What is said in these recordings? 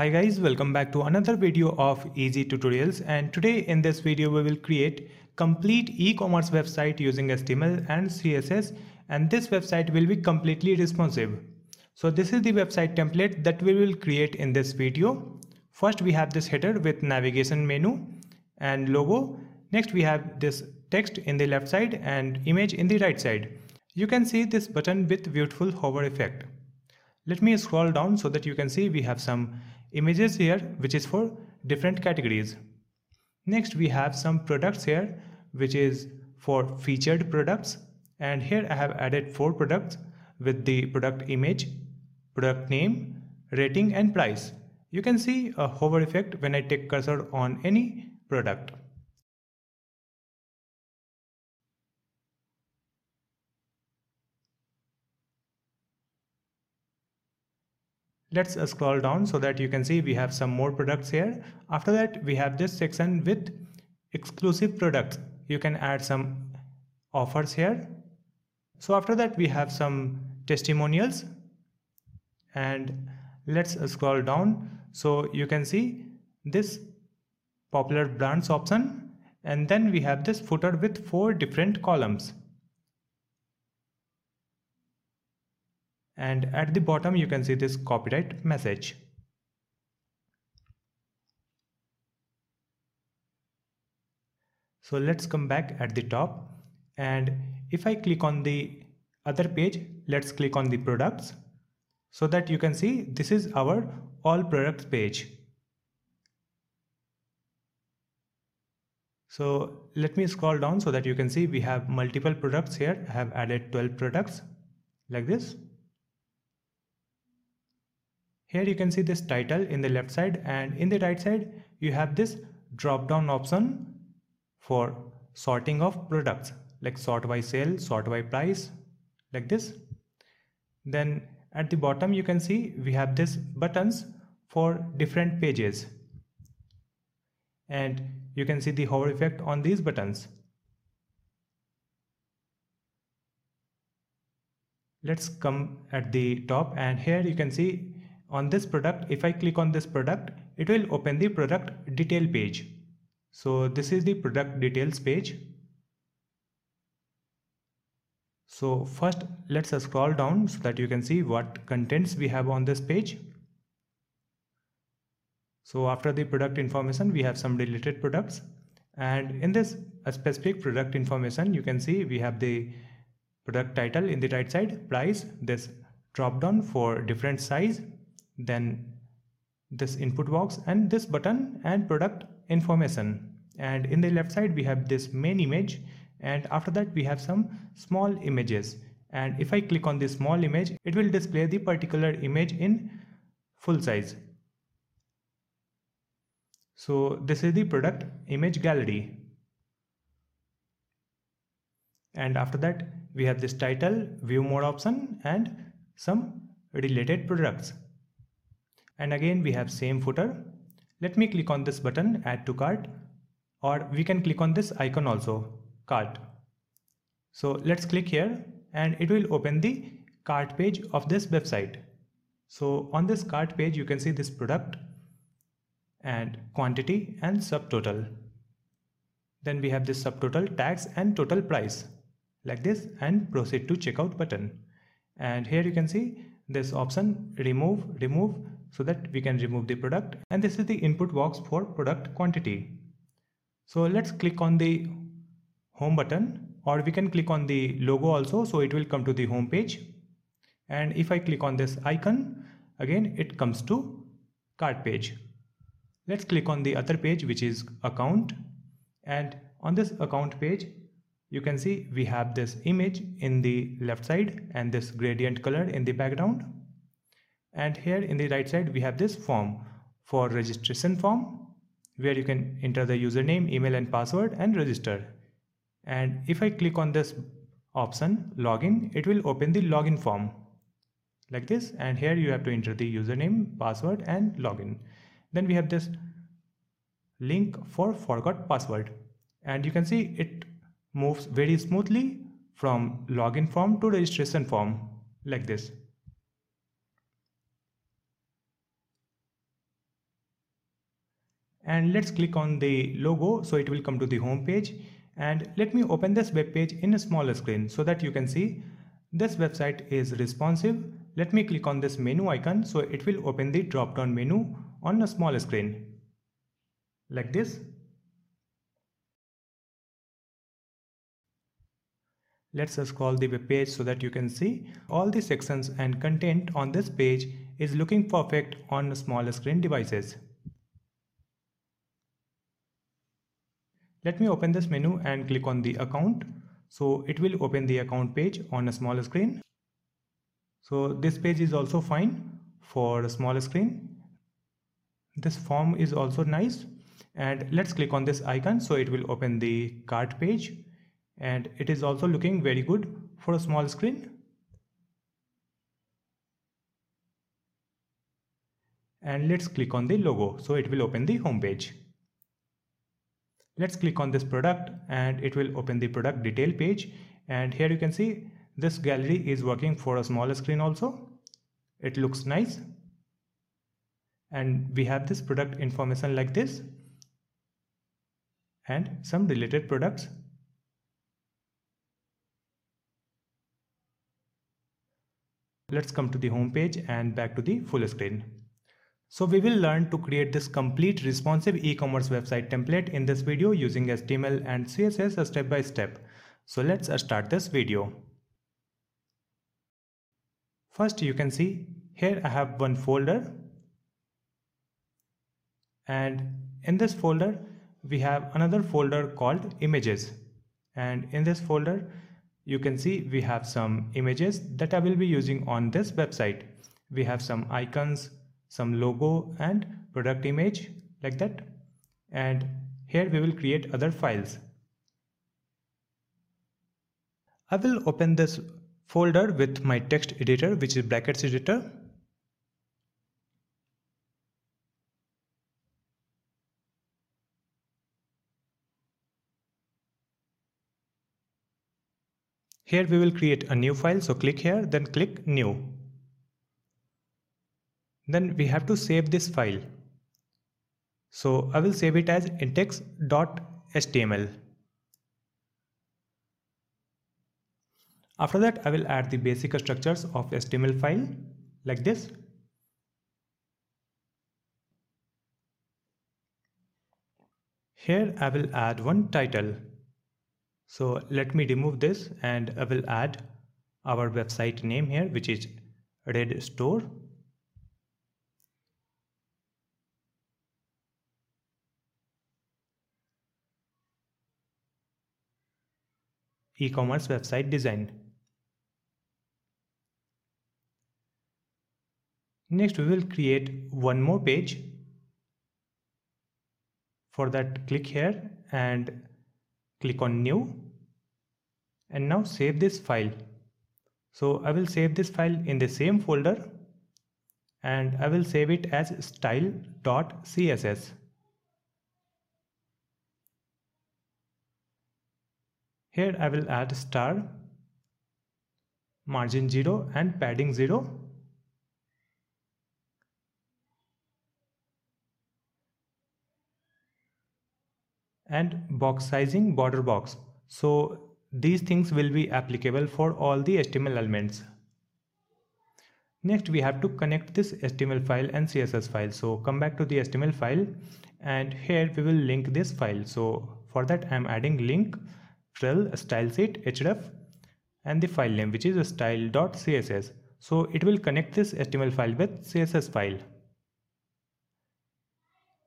Hi guys, welcome back to another video of Easy Tutorials and today in this video we will create complete e-commerce website using HTML and CSS and this website will be completely responsive. So this is the website template that we will create in this video. First we have this header with navigation menu and logo. Next we have this text in the left side and image in the right side. You can see this button with beautiful hover effect. Let me scroll down so that you can see we have some images here which is for different categories next we have some products here which is for featured products and here I have added four products with the product image product name rating and price you can see a hover effect when I take cursor on any product Let's uh, scroll down so that you can see we have some more products here. After that, we have this section with exclusive products. You can add some offers here. So after that, we have some testimonials and let's uh, scroll down. So you can see this popular brands option and then we have this footer with four different columns. and at the bottom you can see this copyright message. So let's come back at the top and if I click on the other page, let's click on the products so that you can see this is our all products page. So let me scroll down so that you can see we have multiple products here. I have added 12 products like this. Here you can see this title in the left side and in the right side you have this drop down option for sorting of products like sort by sale, sort by price like this. Then at the bottom you can see we have this buttons for different pages and you can see the hover effect on these buttons. Let's come at the top and here you can see on this product if I click on this product it will open the product detail page so this is the product details page so first let's scroll down so that you can see what contents we have on this page so after the product information we have some deleted products and in this specific product information you can see we have the product title in the right side price this drop down for different size then this input box and this button and product information and in the left side we have this main image and after that we have some small images and if I click on this small image it will display the particular image in full size so this is the product image gallery and after that we have this title view mode option and some related products and again we have same footer. Let me click on this button add to cart or we can click on this icon also cart. So let's click here and it will open the cart page of this website. So on this cart page you can see this product and quantity and subtotal. Then we have this subtotal tags and total price like this and proceed to checkout button. And here you can see this option remove, remove so that we can remove the product and this is the input box for product quantity. So let's click on the home button or we can click on the logo also so it will come to the home page and if I click on this icon again it comes to cart page. Let's click on the other page which is account and on this account page you can see we have this image in the left side and this gradient color in the background and here in the right side we have this form for registration form where you can enter the username email and password and register and if I click on this option login it will open the login form like this and here you have to enter the username password and login then we have this link for forgot password and you can see it moves very smoothly from login form to registration form like this and let's click on the logo so it will come to the home page and let me open this web page in a smaller screen so that you can see this website is responsive let me click on this menu icon so it will open the drop down menu on a smaller screen like this Let's scroll the web page so that you can see all the sections and content on this page is looking perfect on smaller screen devices. Let me open this menu and click on the account. So it will open the account page on a smaller screen. So this page is also fine for a smaller screen. This form is also nice and let's click on this icon so it will open the cart page and it is also looking very good for a small screen. And let's click on the logo so it will open the home page. Let's click on this product and it will open the product detail page. And here you can see this gallery is working for a smaller screen also. It looks nice. And we have this product information like this and some related products. Let's come to the home page and back to the full screen. So we will learn to create this complete responsive e-commerce website template in this video using HTML and CSS step by step. So let's start this video. First you can see here I have one folder and in this folder we have another folder called images and in this folder you can see we have some images that I will be using on this website. We have some icons, some logo and product image like that and here we will create other files I will open this folder with my text editor which is brackets editor Here we will create a new file so click here then click new then we have to save this file. So I will save it as index.html. After that, I will add the basic structures of HTML file like this. Here I will add one title. So let me remove this and I will add our website name here, which is Red Store e-commerce website design. Next we will create one more page. For that click here and click on new and now save this file. So I will save this file in the same folder and I will save it as style.css. Here I will add star, margin 0 and padding 0. And box sizing border box. So these things will be applicable for all the HTML elements. Next we have to connect this HTML file and CSS file. So come back to the HTML file and here we will link this file. So for that I am adding link style styleset href and the file name which is style.css so it will connect this html file with css file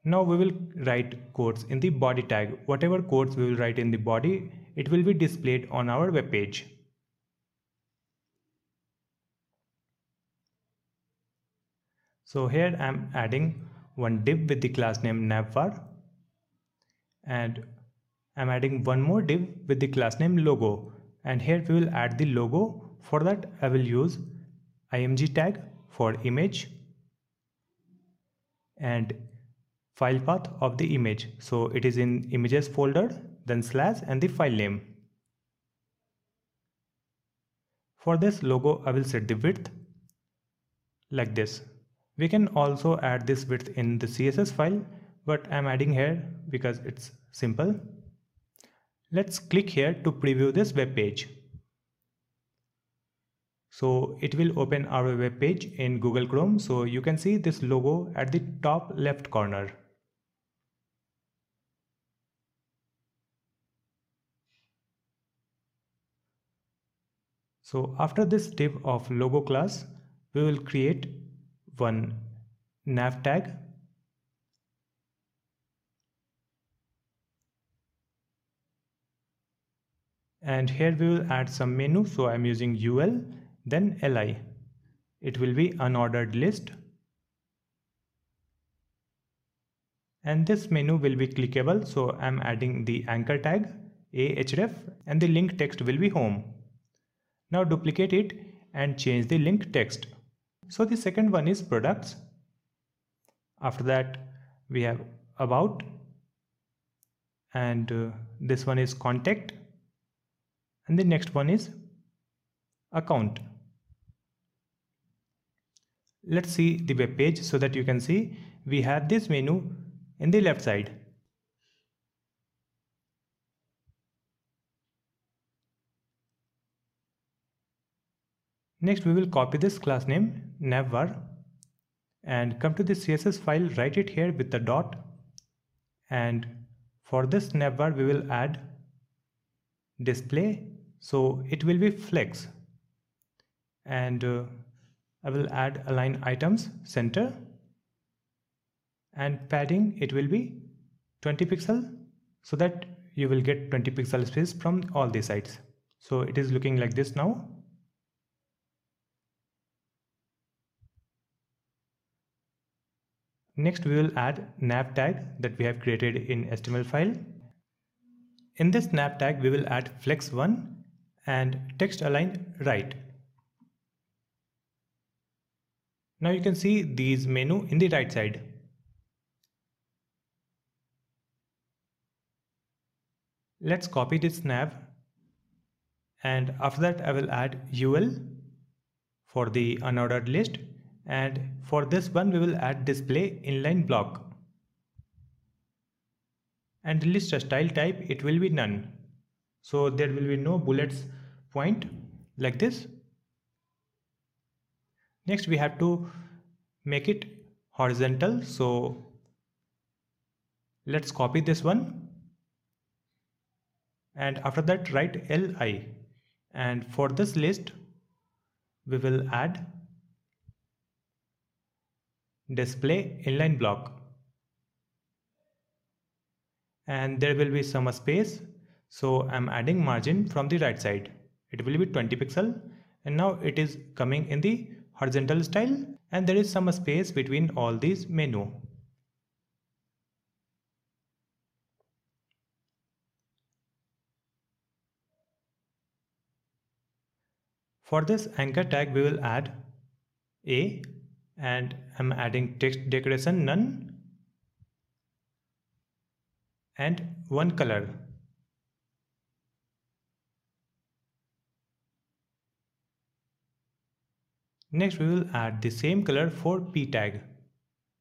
now we will write codes in the body tag whatever codes we will write in the body it will be displayed on our web page so here i'm adding one div with the class name navbar and I'm adding one more div with the class name logo and here we will add the logo. For that I will use img tag for image and file path of the image. So it is in images folder then slash and the file name. For this logo I will set the width like this. We can also add this width in the CSS file but I'm adding here because it's simple. Let's click here to preview this web page. So it will open our web page in Google Chrome. So you can see this logo at the top left corner. So after this step of logo class, we will create one nav tag and here we will add some menu so I'm using UL then LI it will be unordered list and this menu will be clickable so I'm adding the anchor tag ahref and the link text will be home now duplicate it and change the link text so the second one is products after that we have about and uh, this one is contact and the next one is account let's see the web page so that you can see we have this menu in the left side next we will copy this class name navbar and come to the css file write it here with the dot and for this navbar we will add display so it will be flex and uh, I will add align items center and padding it will be 20 pixel so that you will get 20 pixel space from all the sides so it is looking like this now next we will add nav tag that we have created in html file in this nav tag we will add flex1 and text align right. Now you can see these menu in the right side. Let's copy this nav and after that I will add ul for the unordered list and for this one we will add display inline block and list style type it will be none so there will be no bullets point like this next we have to make it horizontal so let's copy this one and after that write li and for this list we will add display inline block and there will be some space so I'm adding margin from the right side. It will be 20 pixel and now it is coming in the horizontal style and there is some space between all these menu. For this anchor tag we will add a and I'm adding text decoration none and one color Next, we will add the same color for p tag.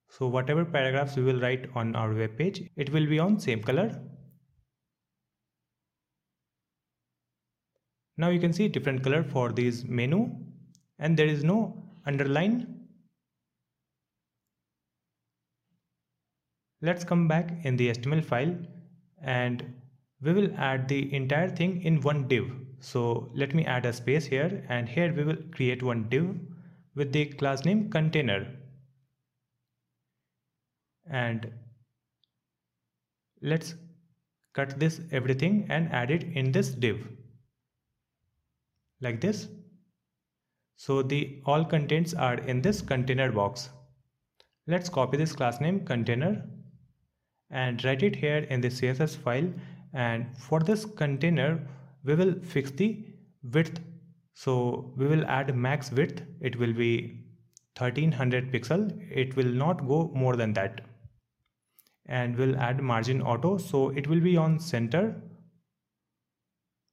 So whatever paragraphs we will write on our web page, it will be on same color. Now you can see different color for these menu and there is no underline. Let's come back in the HTML file and we will add the entire thing in one div. So let me add a space here and here we will create one div with the class name container and let's cut this everything and add it in this div like this so the all contents are in this container box let's copy this class name container and write it here in the css file and for this container we will fix the width so we will add max width. It will be 1300 pixel. It will not go more than that. And we'll add margin auto. So it will be on center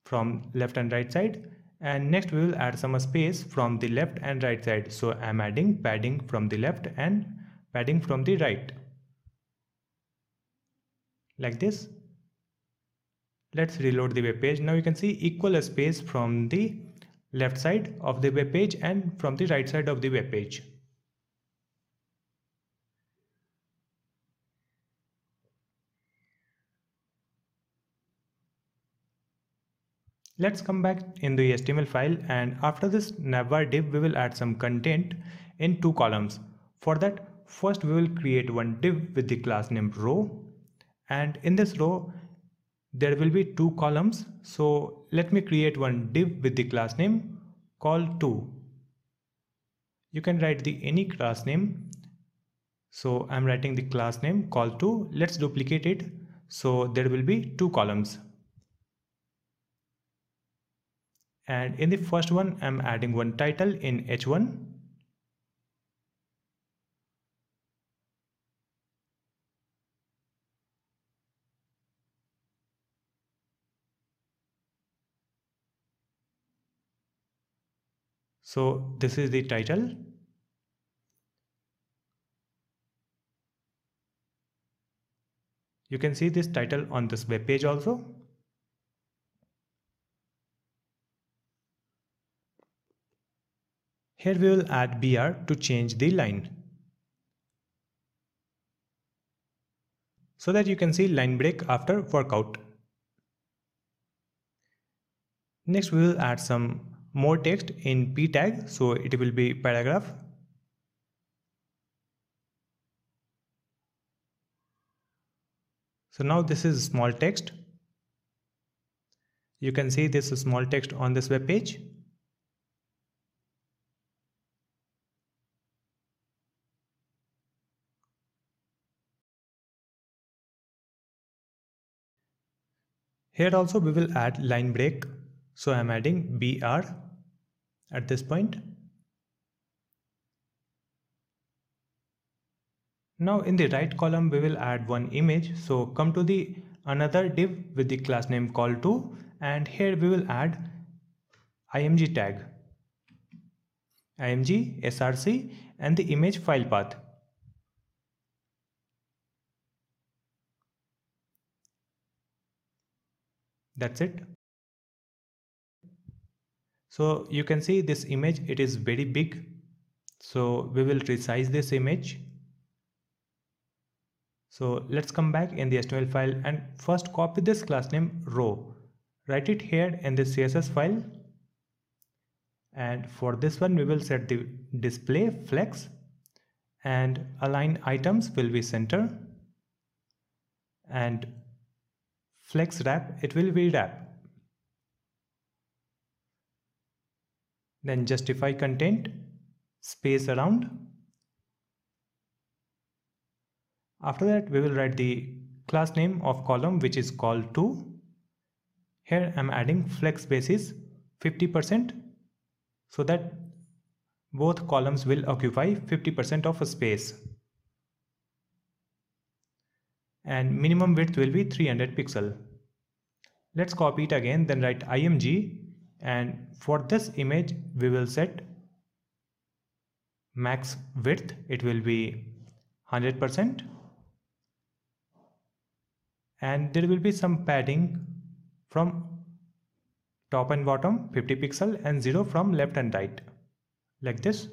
from left and right side. And next we will add some space from the left and right side. So I'm adding padding from the left and padding from the right. Like this let's reload the web page now you can see equal space from the left side of the web page and from the right side of the web page. Let's come back in the HTML file and after this navbar div we will add some content in two columns. For that first we will create one div with the class name row and in this row there will be two columns so let me create one div with the class name call to you can write the any class name so i'm writing the class name call to let's duplicate it so there will be two columns and in the first one i'm adding one title in h1 So this is the title. You can see this title on this web page also. Here we will add BR to change the line. So that you can see line break after workout. Next we will add some more text in p tag so it will be paragraph so now this is small text you can see this small text on this web page Here also we will add line break so I'm adding BR at this point. Now in the right column we will add one image. So come to the another div with the class name call to and here we will add img tag img src and the image file path that's it so you can see this image it is very big so we will resize this image so let's come back in the HTML file and first copy this class name row. Write it here in the CSS file. And for this one, we will set the display flex and align items will be center and flex wrap, it will be wrap. then justify content space around after that we will write the class name of column which is called to here I'm adding flex basis 50% so that both columns will occupy 50% of space and minimum width will be 300 pixel let's copy it again then write img and for this image we will set max width it will be 100% and there will be some padding from top and bottom 50 pixel and 0 from left and right like this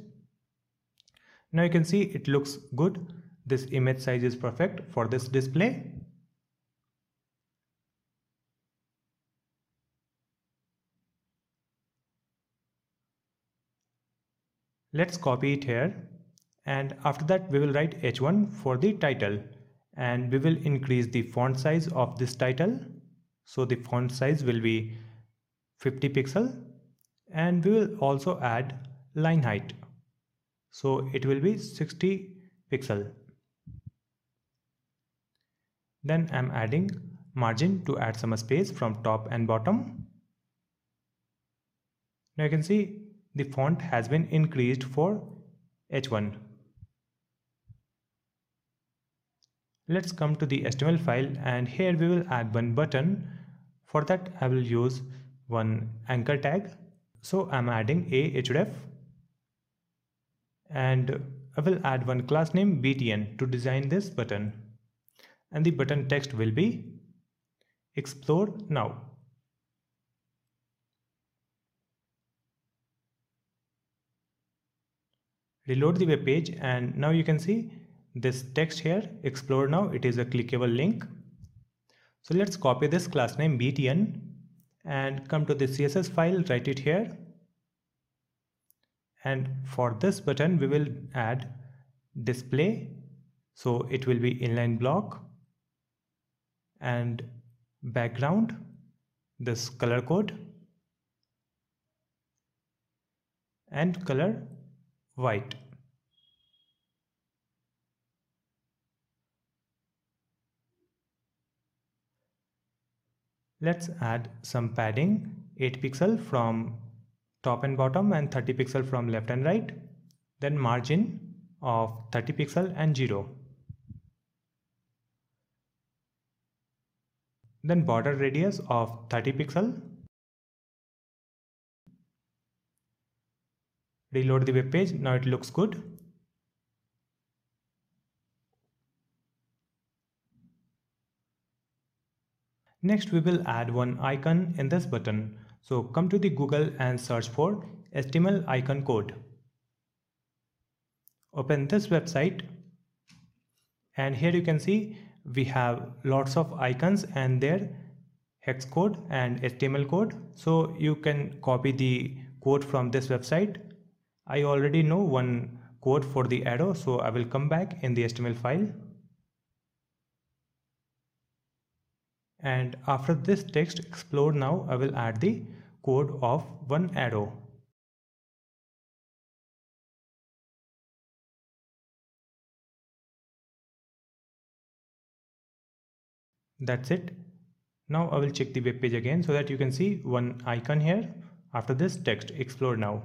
now you can see it looks good this image size is perfect for this display let's copy it here and after that we will write h1 for the title and we will increase the font size of this title so the font size will be 50 pixel and we will also add line height so it will be 60 pixel then I'm adding margin to add some space from top and bottom now you can see the font has been increased for H1. Let's come to the HTML file and here we will add one button. For that I will use one anchor tag. So I'm adding a href and I will add one class name btn to design this button. And the button text will be explore now. reload the web page and now you can see this text here explore now it is a clickable link so let's copy this class name btn and come to the css file write it here and for this button we will add display so it will be inline block and background this color code and color white. Let's add some padding 8 pixel from top and bottom and 30 pixel from left and right then margin of 30 pixel and 0 then border radius of 30 pixel reload the web page now it looks good next we will add one icon in this button so come to the google and search for html icon code open this website and here you can see we have lots of icons and their hex code and html code so you can copy the code from this website I already know one code for the arrow so I will come back in the HTML file and after this text explore now I will add the code of one arrow that's it now I will check the web page again so that you can see one icon here after this text explore now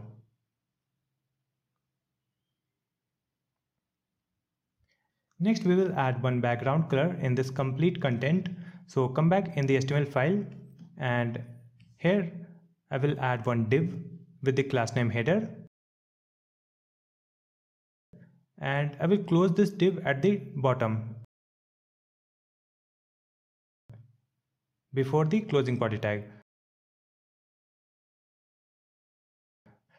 Next we will add one background color in this complete content. So come back in the HTML file and here I will add one div with the class name header and I will close this div at the bottom before the closing body tag.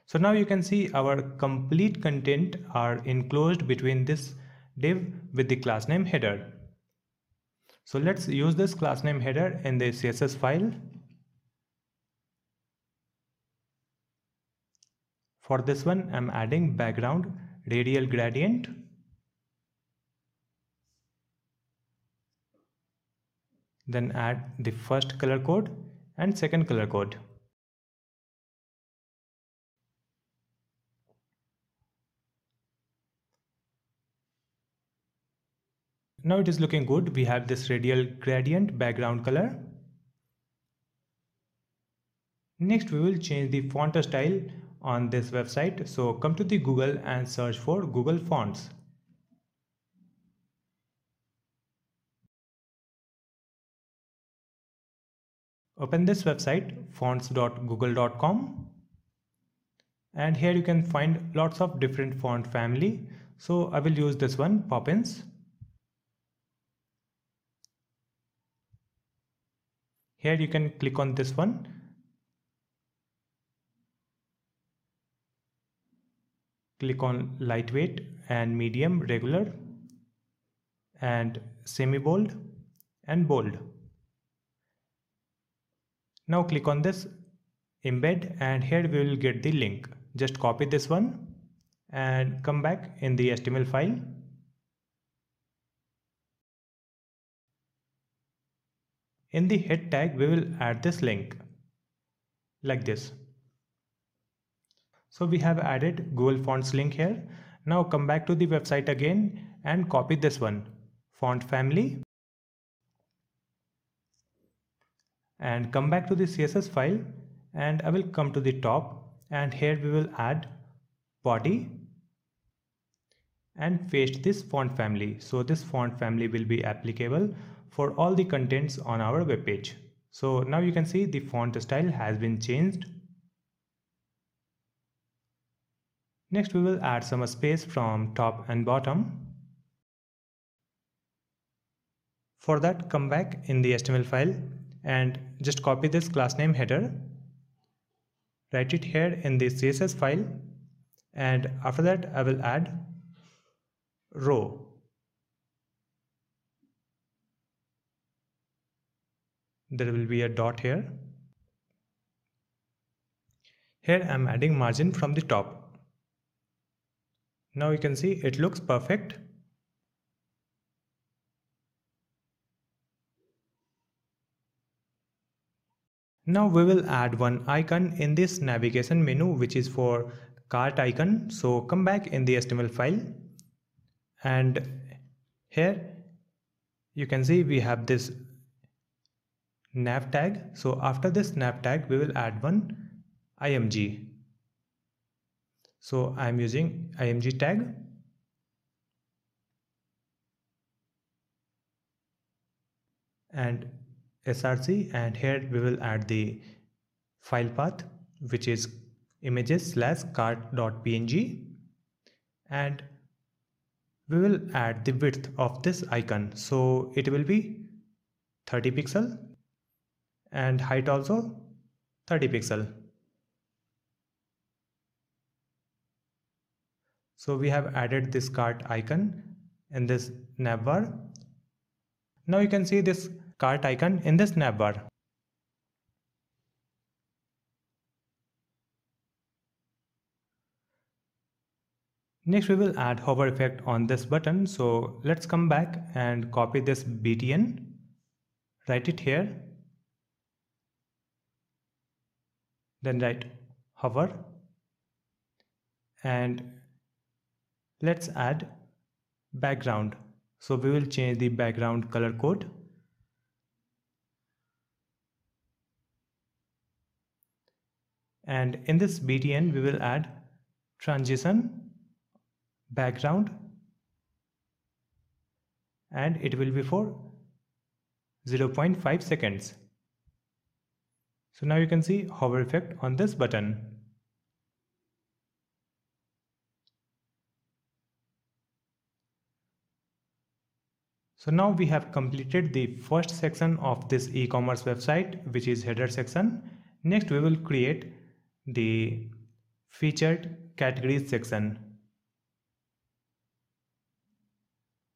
So now you can see our complete content are enclosed between this div with the class name header. So let's use this class name header in the CSS file. For this one, I'm adding background radial gradient. Then add the first color code and second color code. Now it is looking good. We have this radial gradient background color. Next, we will change the font style on this website. So come to the Google and search for Google Fonts. Open this website fonts.google.com and here you can find lots of different font family. So I will use this one Poppins. here you can click on this one click on lightweight and medium regular and semi bold and bold now click on this embed and here we will get the link just copy this one and come back in the html file In the head tag, we will add this link like this. So we have added Google Fonts link here. Now come back to the website again and copy this one, font family. And come back to the CSS file and I will come to the top and here we will add body and paste this font family. So this font family will be applicable for all the contents on our web page. So now you can see the font style has been changed. Next we will add some space from top and bottom. For that come back in the HTML file and just copy this class name header. Write it here in the CSS file and after that I will add row there will be a dot here here I'm adding margin from the top now you can see it looks perfect Now we will add one icon in this navigation menu which is for cart icon. So come back in the HTML file and here you can see we have this nav tag so after this nav tag we will add one img so i am using img tag and src and here we will add the file path which is images slash cart.png and we will add the width of this icon so it will be 30 pixel and height also 30 pixel so we have added this cart icon in this navbar now you can see this cart icon in this navbar Next we will add hover effect on this button so let's come back and copy this btn write it here then write hover and let's add background so we will change the background color code and in this btn we will add transition background and it will be for 0.5 seconds so now you can see hover effect on this button. So now we have completed the first section of this e-commerce website which is header section. Next we will create the featured categories section.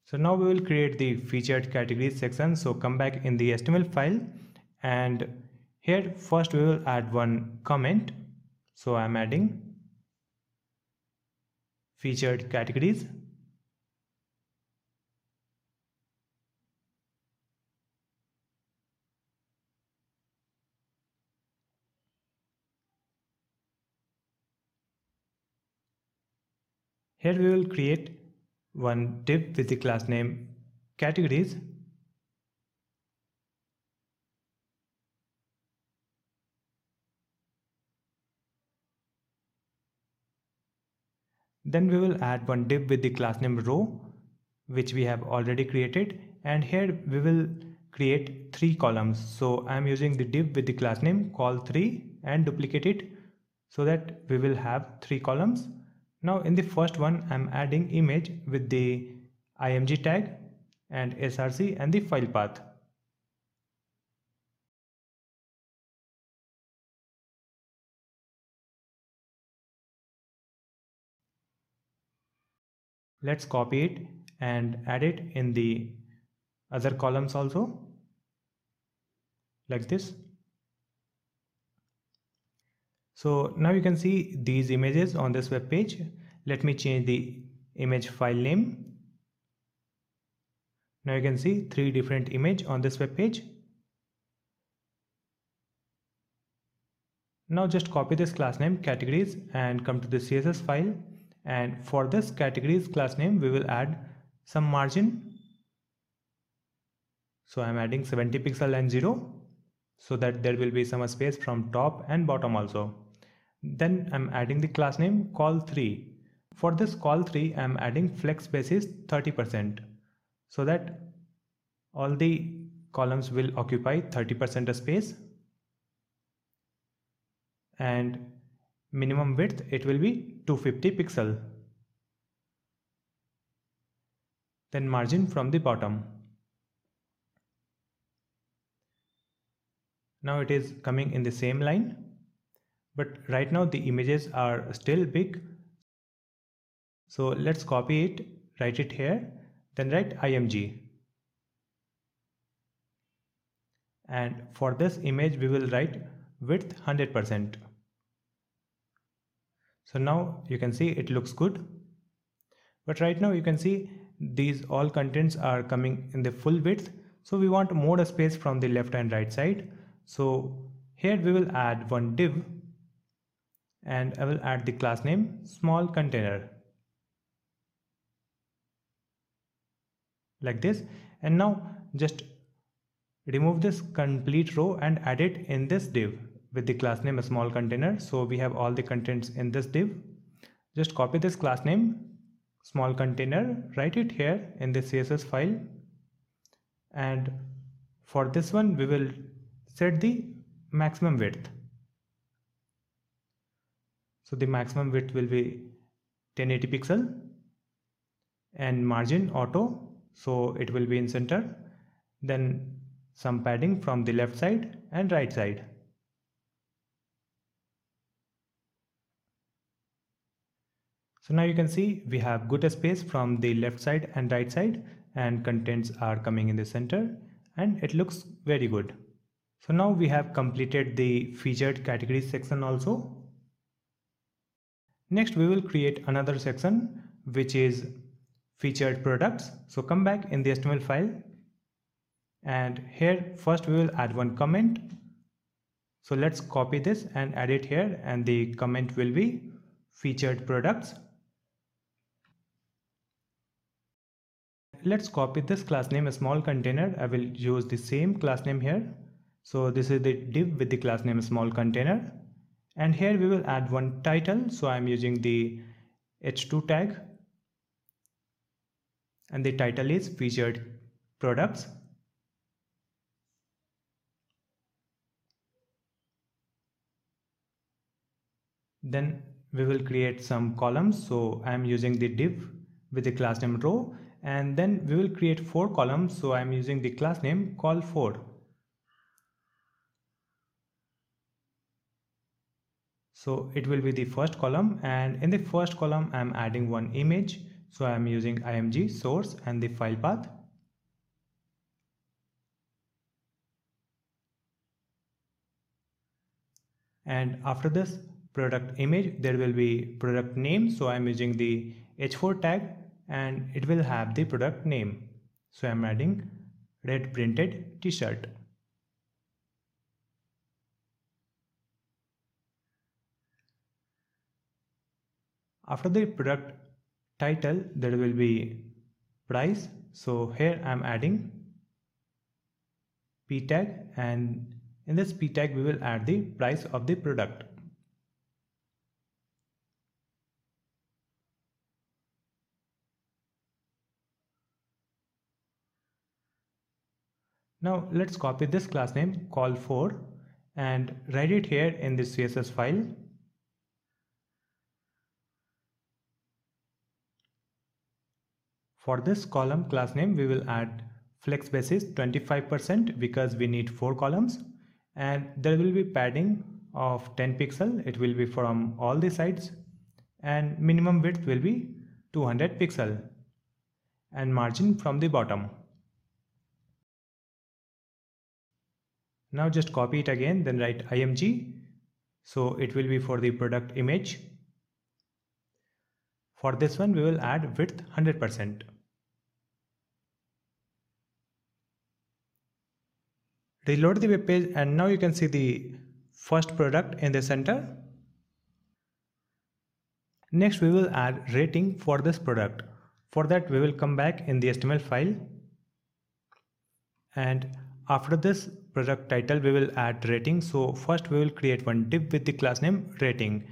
So now we will create the featured categories section. So come back in the HTML file and here first we will add one comment so I'm adding featured categories Here we will create one div with the class name categories Then we will add one div with the class name row, which we have already created. And here we will create three columns. So I'm using the div with the class name call three and duplicate it so that we will have three columns. Now in the first one, I'm adding image with the img tag and src and the file path. let's copy it and add it in the other columns also like this so now you can see these images on this web page let me change the image file name now you can see three different image on this web page now just copy this class name categories and come to the css file and for this categories class name we will add some margin so i'm adding 70 pixel and 0 so that there will be some space from top and bottom also then i'm adding the class name call 3 for this call 3 i'm adding flex basis 30% so that all the columns will occupy 30% space and minimum width it will be 250 pixel then margin from the bottom now it is coming in the same line but right now the images are still big so let's copy it write it here then write img and for this image we will write width 100 percent so now you can see it looks good. But right now you can see these all contents are coming in the full width. So we want more space from the left and right side. So here we will add one div and I will add the class name small container like this and now just remove this complete row and add it in this div with the class name a small container so we have all the contents in this div just copy this class name small container write it here in the css file and for this one we will set the maximum width so the maximum width will be 1080 pixel and margin auto so it will be in center then some padding from the left side and right side So now you can see we have good space from the left side and right side and contents are coming in the center and it looks very good. So now we have completed the featured categories section also. Next we will create another section which is featured products. So come back in the HTML file and here first we will add one comment. So let's copy this and add it here and the comment will be featured products Let's copy this class name small container. I will use the same class name here. So this is the div with the class name small container. And here we will add one title. So I'm using the h2 tag. And the title is featured products. Then we will create some columns. So I'm using the div with the class name row and then we will create four columns so I'm using the class name call 4 so it will be the first column and in the first column I'm adding one image so I'm using img source and the file path and after this product image there will be product name so I'm using the h4 tag and it will have the product name. So I'm adding red printed t-shirt. After the product title there will be price. So here I'm adding p tag and in this p tag we will add the price of the product. Now let's copy this class name call 4 and write it here in this CSS file. For this column class name, we will add flex basis 25% because we need four columns and there will be padding of 10 pixel. It will be from all the sides and minimum width will be 200 pixel and margin from the bottom. Now just copy it again, then write img. So it will be for the product image. For this one, we will add width 100%. Reload the web page and now you can see the first product in the center. Next, we will add rating for this product. For that, we will come back in the HTML file and after this product title, we will add rating. So first we will create one div with the class name rating.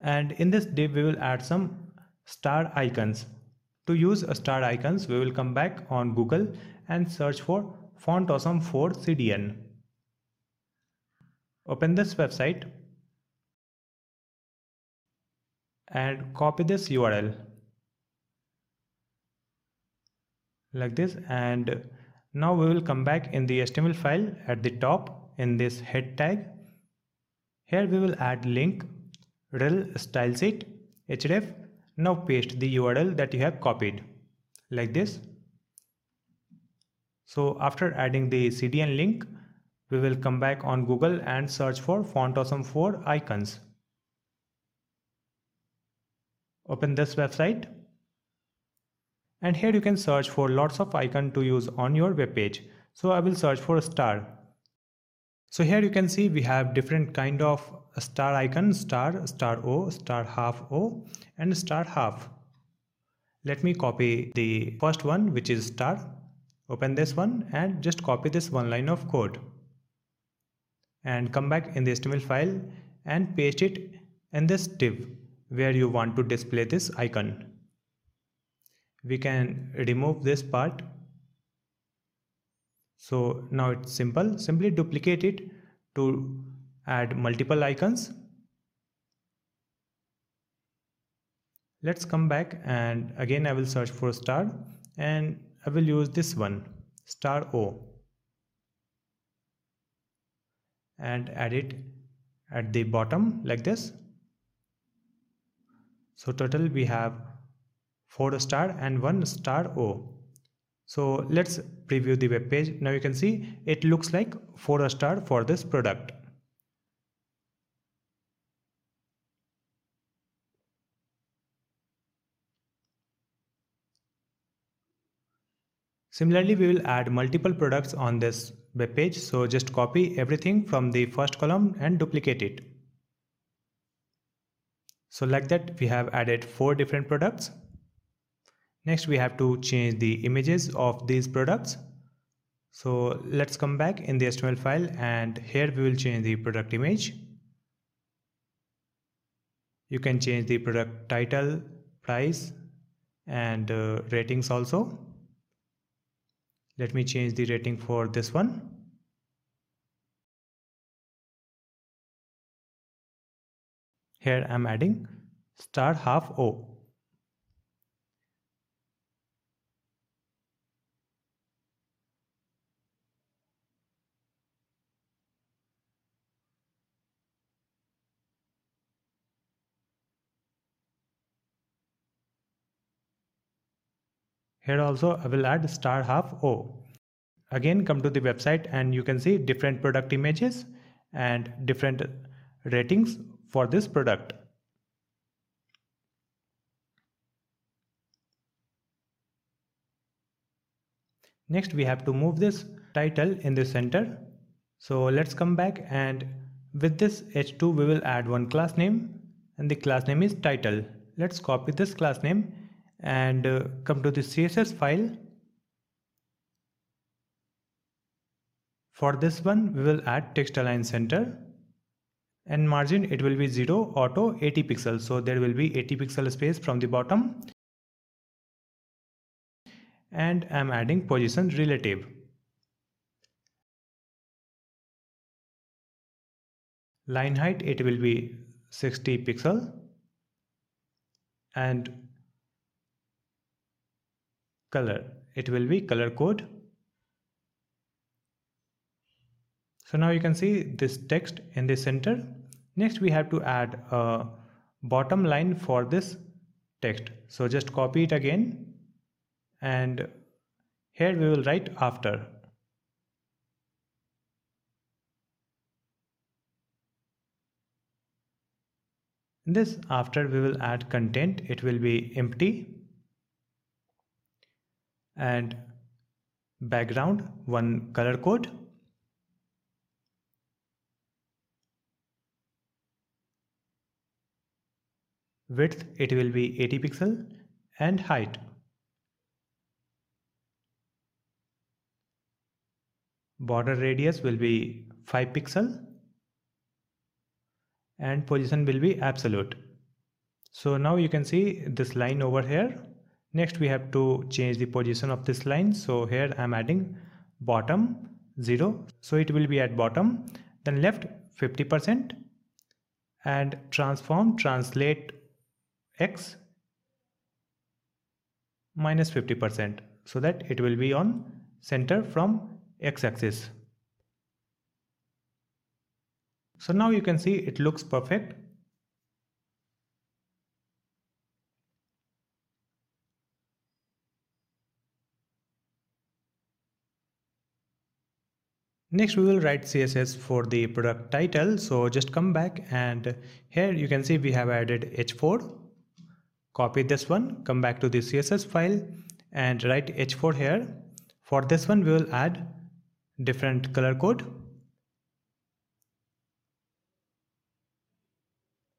And in this div, we will add some star icons. To use star icons, we will come back on Google and search for Font Awesome 4 CDN. Open this website and copy this URL like this and now we will come back in the HTML file at the top in this head tag. Here we will add link, rel styleset, href. Now paste the URL that you have copied like this. So after adding the CDN link, we will come back on Google and search for Awesome 4 icons. Open this website and here you can search for lots of icon to use on your web page so i will search for star so here you can see we have different kind of star icon star star o star half o and star half let me copy the first one which is star open this one and just copy this one line of code and come back in the html file and paste it in this div where you want to display this icon we can remove this part so now it's simple simply duplicate it to add multiple icons let's come back and again I will search for star and I will use this one star O and add it at the bottom like this so total we have 4 star and 1 star O. So let's preview the web page. Now you can see it looks like 4 star for this product. Similarly, we will add multiple products on this web page. So just copy everything from the first column and duplicate it. So like that, we have added four different products next we have to change the images of these products so let's come back in the HTML file and here we will change the product image. You can change the product title, price and uh, ratings also. Let me change the rating for this one. Here I'm adding star half O. Here also I will add star half O. Again come to the website and you can see different product images and different ratings for this product. Next we have to move this title in the center. So let's come back and with this h2 we will add one class name and the class name is title. Let's copy this class name and uh, come to the css file for this one we will add text align center and margin it will be 0 auto 80 pixels so there will be 80 pixel space from the bottom and I'm adding position relative line height it will be 60 pixel and color it will be color code so now you can see this text in the center next we have to add a bottom line for this text so just copy it again and here we will write after In this after we will add content it will be empty and background one color code width it will be 80 pixel and height border radius will be 5 pixel and position will be absolute so now you can see this line over here next we have to change the position of this line so here i'm adding bottom 0 so it will be at bottom then left 50 percent and transform translate x minus 50 percent so that it will be on center from x-axis so now you can see it looks perfect Next, we will write CSS for the product title. So just come back and here you can see we have added h4. Copy this one, come back to the CSS file and write h4 here. For this one, we will add different color code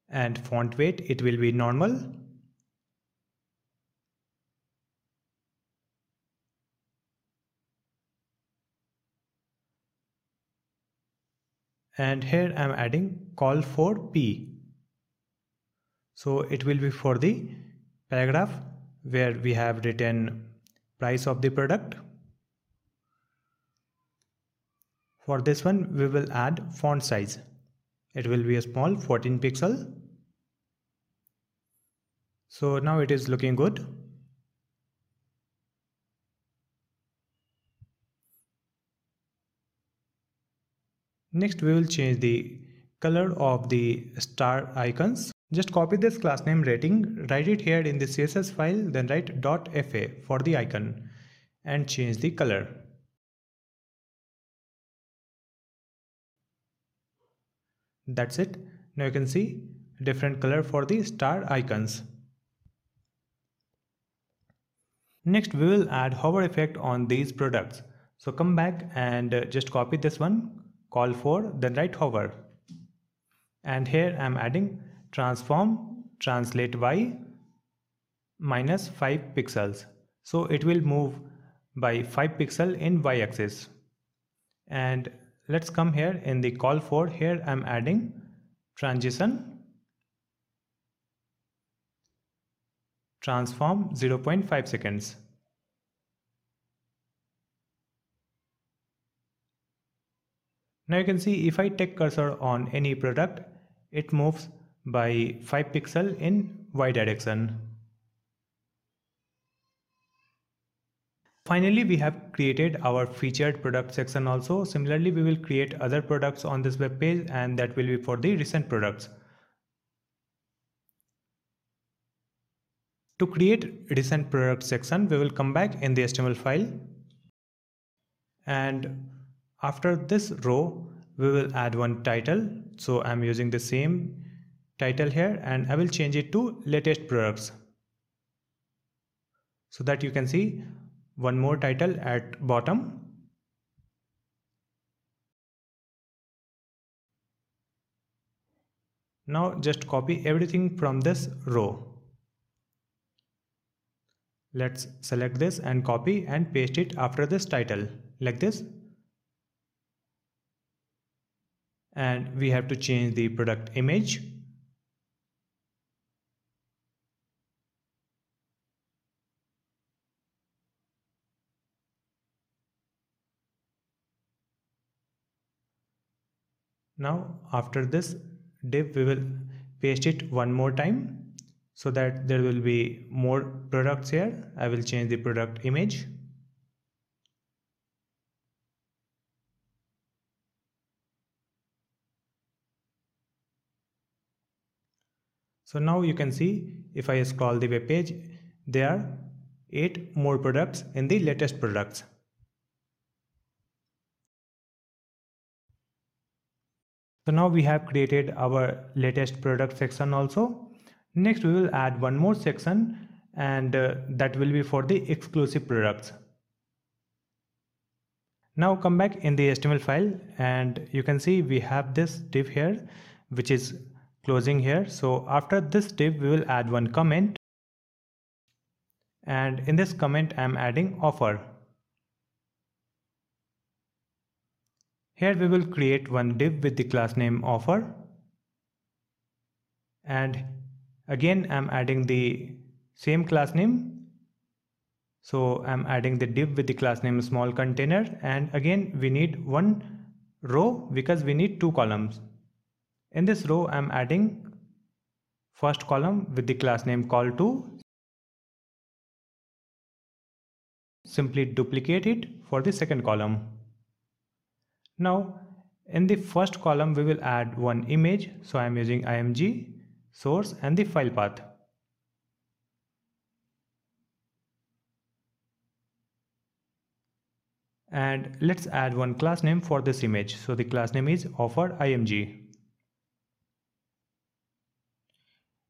and font weight, it will be normal and here I'm adding call for p. So it will be for the paragraph where we have written price of the product. For this one we will add font size. It will be a small 14 pixel. So now it is looking good. Next we will change the color of the star icons. Just copy this class name rating, write it here in the CSS file, then write .fa for the icon and change the color. That's it. Now you can see different color for the star icons. Next we will add hover effect on these products. So come back and just copy this one, call for then right hover and here I'm adding transform translate y minus 5 pixels so it will move by 5 pixel in y axis and let's come here in the call for here I'm adding transition transform 0.5 seconds Now you can see if I take cursor on any product, it moves by 5 pixel in y direction. Finally, we have created our featured product section also. Similarly, we will create other products on this web page and that will be for the recent products. To create recent product section, we will come back in the HTML file and after this row, we will add one title. So I'm using the same title here and I will change it to latest products. So that you can see one more title at bottom. Now just copy everything from this row. Let's select this and copy and paste it after this title like this and we have to change the product image now after this div we will paste it one more time so that there will be more products here i will change the product image So now you can see if I scroll the web page, there are 8 more products in the latest products. So now we have created our latest product section also. Next we will add one more section and uh, that will be for the exclusive products. Now come back in the HTML file and you can see we have this div here which is closing here. So after this div, we will add one comment. And in this comment, I'm adding offer. Here we will create one div with the class name offer. And again, I'm adding the same class name. So I'm adding the div with the class name small container. And again, we need one row because we need two columns. In this row, I'm adding first column with the class name call to. Simply duplicate it for the second column. Now, in the first column, we will add one image. So I'm using img, source and the file path. And let's add one class name for this image. So the class name is offer img.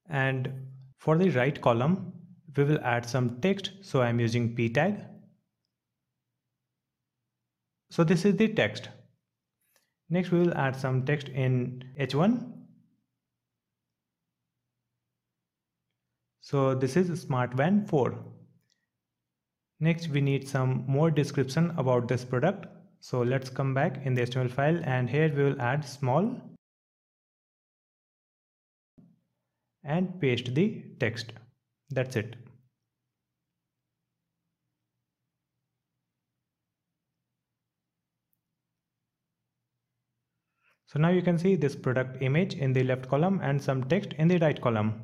And for the right column, we will add some text. So I'm using p tag. So this is the text. Next, we will add some text in h1. So this is smart van 4. Next, we need some more description about this product. So let's come back in the HTML file and here we will add small and paste the text. That's it. So now you can see this product image in the left column and some text in the right column.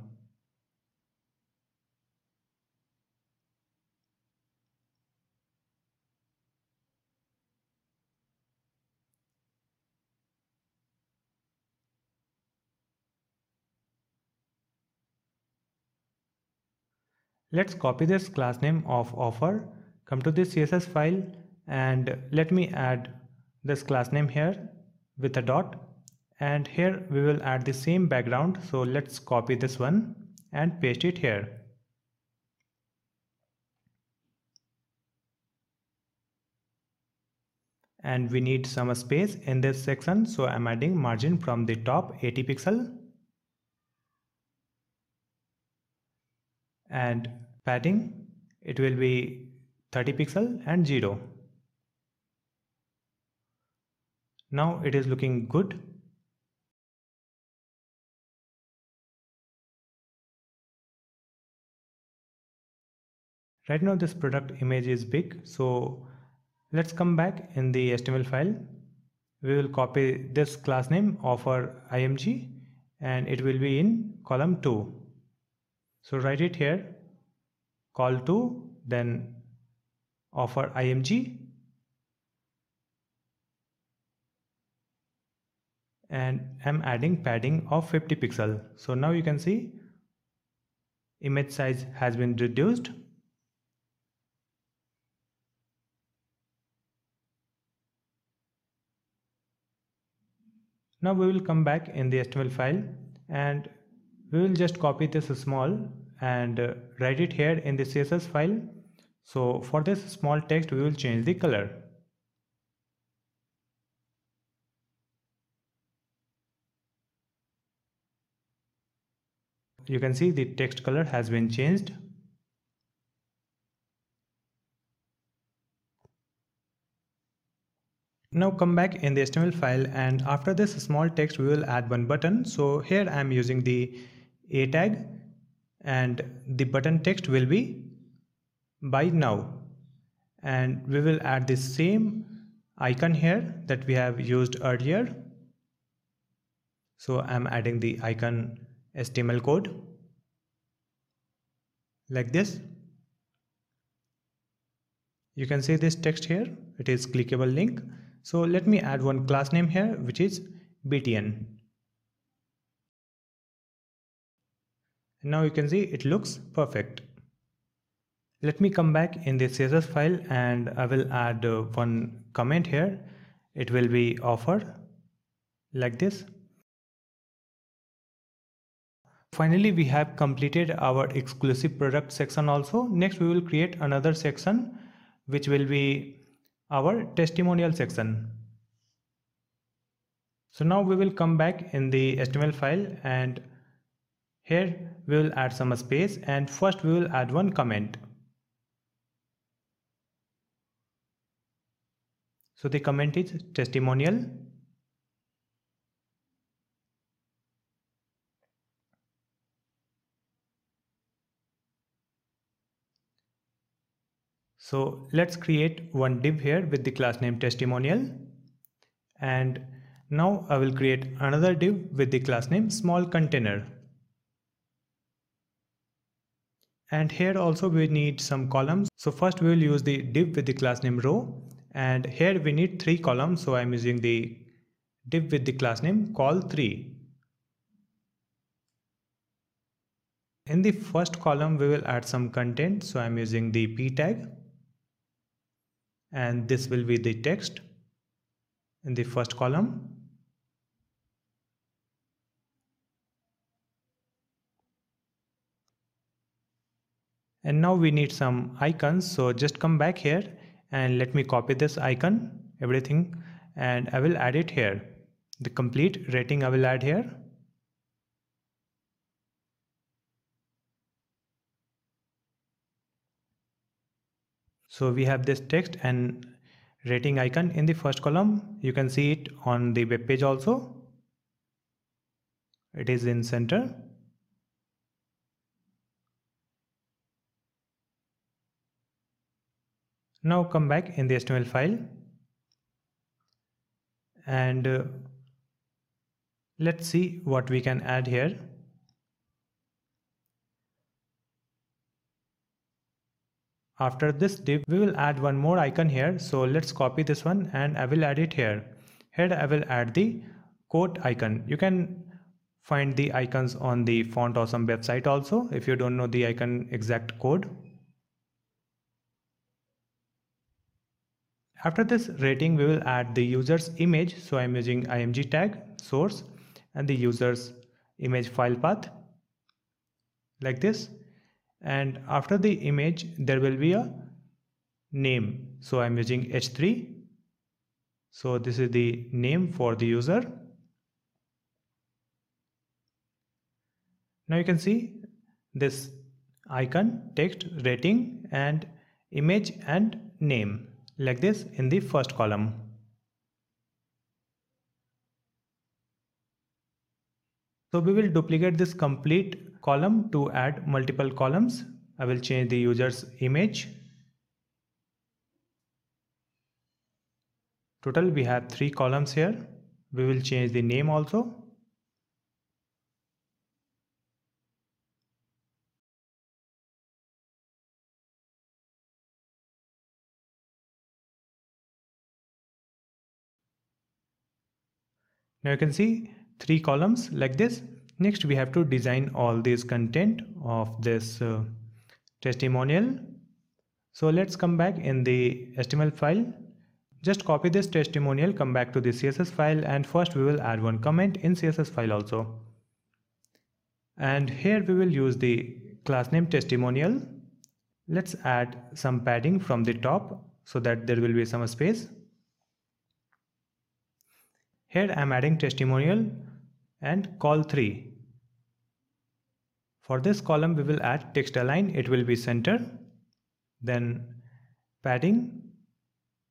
Let's copy this class name of offer. Come to this CSS file and let me add this class name here with a dot and here we will add the same background so let's copy this one and paste it here and we need some space in this section so I'm adding margin from the top 80 pixel and padding it will be 30 pixel and 0 now it is looking good right now this product image is big so let's come back in the html file we will copy this class name of our img and it will be in column 2 so write it here call to then offer img and I'm adding padding of 50 pixel so now you can see image size has been reduced now we will come back in the HTML file and we will just copy this small and uh, write it here in the css file so for this small text we will change the color you can see the text color has been changed Now come back in the HTML file and after this small text we will add one button. So here I am using the a tag and the button text will be buy now and we will add the same icon here that we have used earlier so I'm adding the icon HTML code like this you can see this text here it is clickable link so let me add one class name here which is btn now you can see it looks perfect let me come back in the CSS file and I will add uh, one comment here it will be offered like this finally we have completed our exclusive product section also next we will create another section which will be our testimonial section so now we will come back in the HTML file and here we will add some space and first we will add one comment. So the comment is testimonial. So let's create one div here with the class name testimonial and now I will create another div with the class name small container. and here also we need some columns so first we will use the div with the class name row and here we need three columns so i'm using the div with the class name col 3 in the first column we will add some content so i'm using the p tag and this will be the text in the first column and now we need some icons so just come back here and let me copy this icon everything and I will add it here the complete rating I will add here so we have this text and rating icon in the first column you can see it on the web page also it is in center Now come back in the HTML file and uh, let's see what we can add here. After this div, we will add one more icon here. So let's copy this one and I will add it here. Here I will add the quote icon. You can find the icons on the Font Awesome website also if you don't know the icon exact code. After this rating, we will add the user's image. So I'm using img tag source and the user's image file path like this. And after the image, there will be a name. So I'm using h3. So this is the name for the user. Now you can see this icon, text, rating and image and name like this in the first column. So we will duplicate this complete column to add multiple columns. I will change the user's image. Total we have three columns here. We will change the name also Now you can see three columns like this. Next we have to design all this content of this uh, testimonial. So let's come back in the HTML file. Just copy this testimonial, come back to the CSS file and first we will add one comment in CSS file also. And here we will use the class name testimonial. Let's add some padding from the top so that there will be some space. Here I am adding testimonial and call 3. For this column we will add text align, it will be center, then padding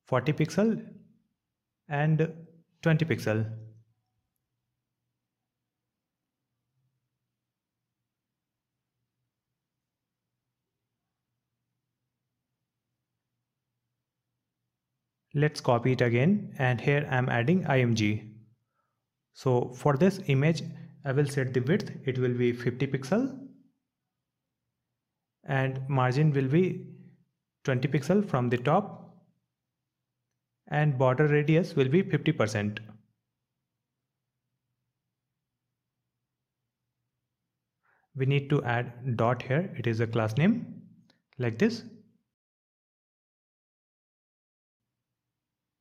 40 pixel and 20 pixel. Let's copy it again and here I am adding IMG so for this image I will set the width it will be 50 pixel and margin will be 20 pixel from the top and border radius will be 50%. We need to add dot here it is a class name like this.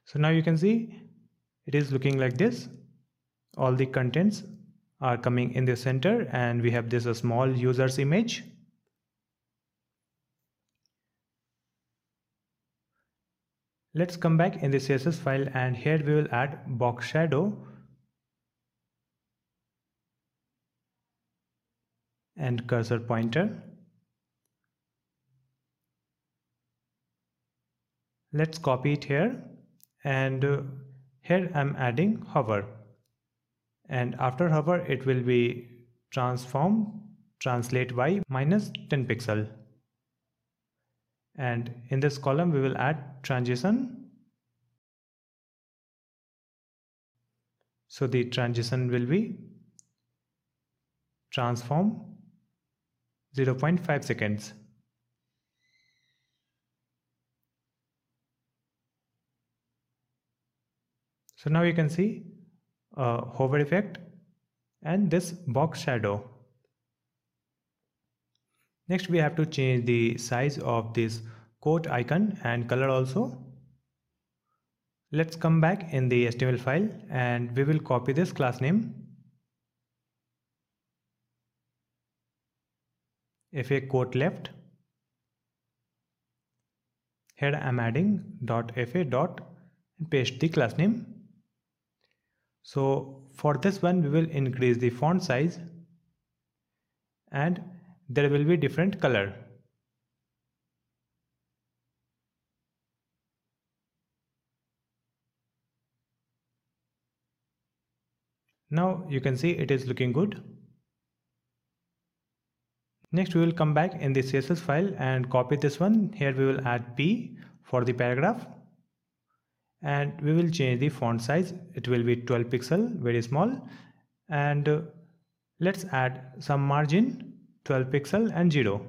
So now you can see it is looking like this all the contents are coming in the center and we have this a small users image let's come back in the css file and here we will add box shadow and cursor pointer let's copy it here and uh, here I'm adding hover and after hover it will be transform translate y minus 10 pixel and in this column we will add transition so the transition will be transform 0.5 seconds so now you can see uh, hover effect and this box shadow. Next we have to change the size of this quote icon and color also. Let's come back in the HTML file and we will copy this class name. fa quote left, here I am adding dot fa dot and paste the class name so for this one, we will increase the font size and there will be different color. Now you can see it is looking good. Next we will come back in the CSS file and copy this one. Here we will add P for the paragraph and we will change the font size it will be 12 pixel very small and uh, let's add some margin 12 pixel and 0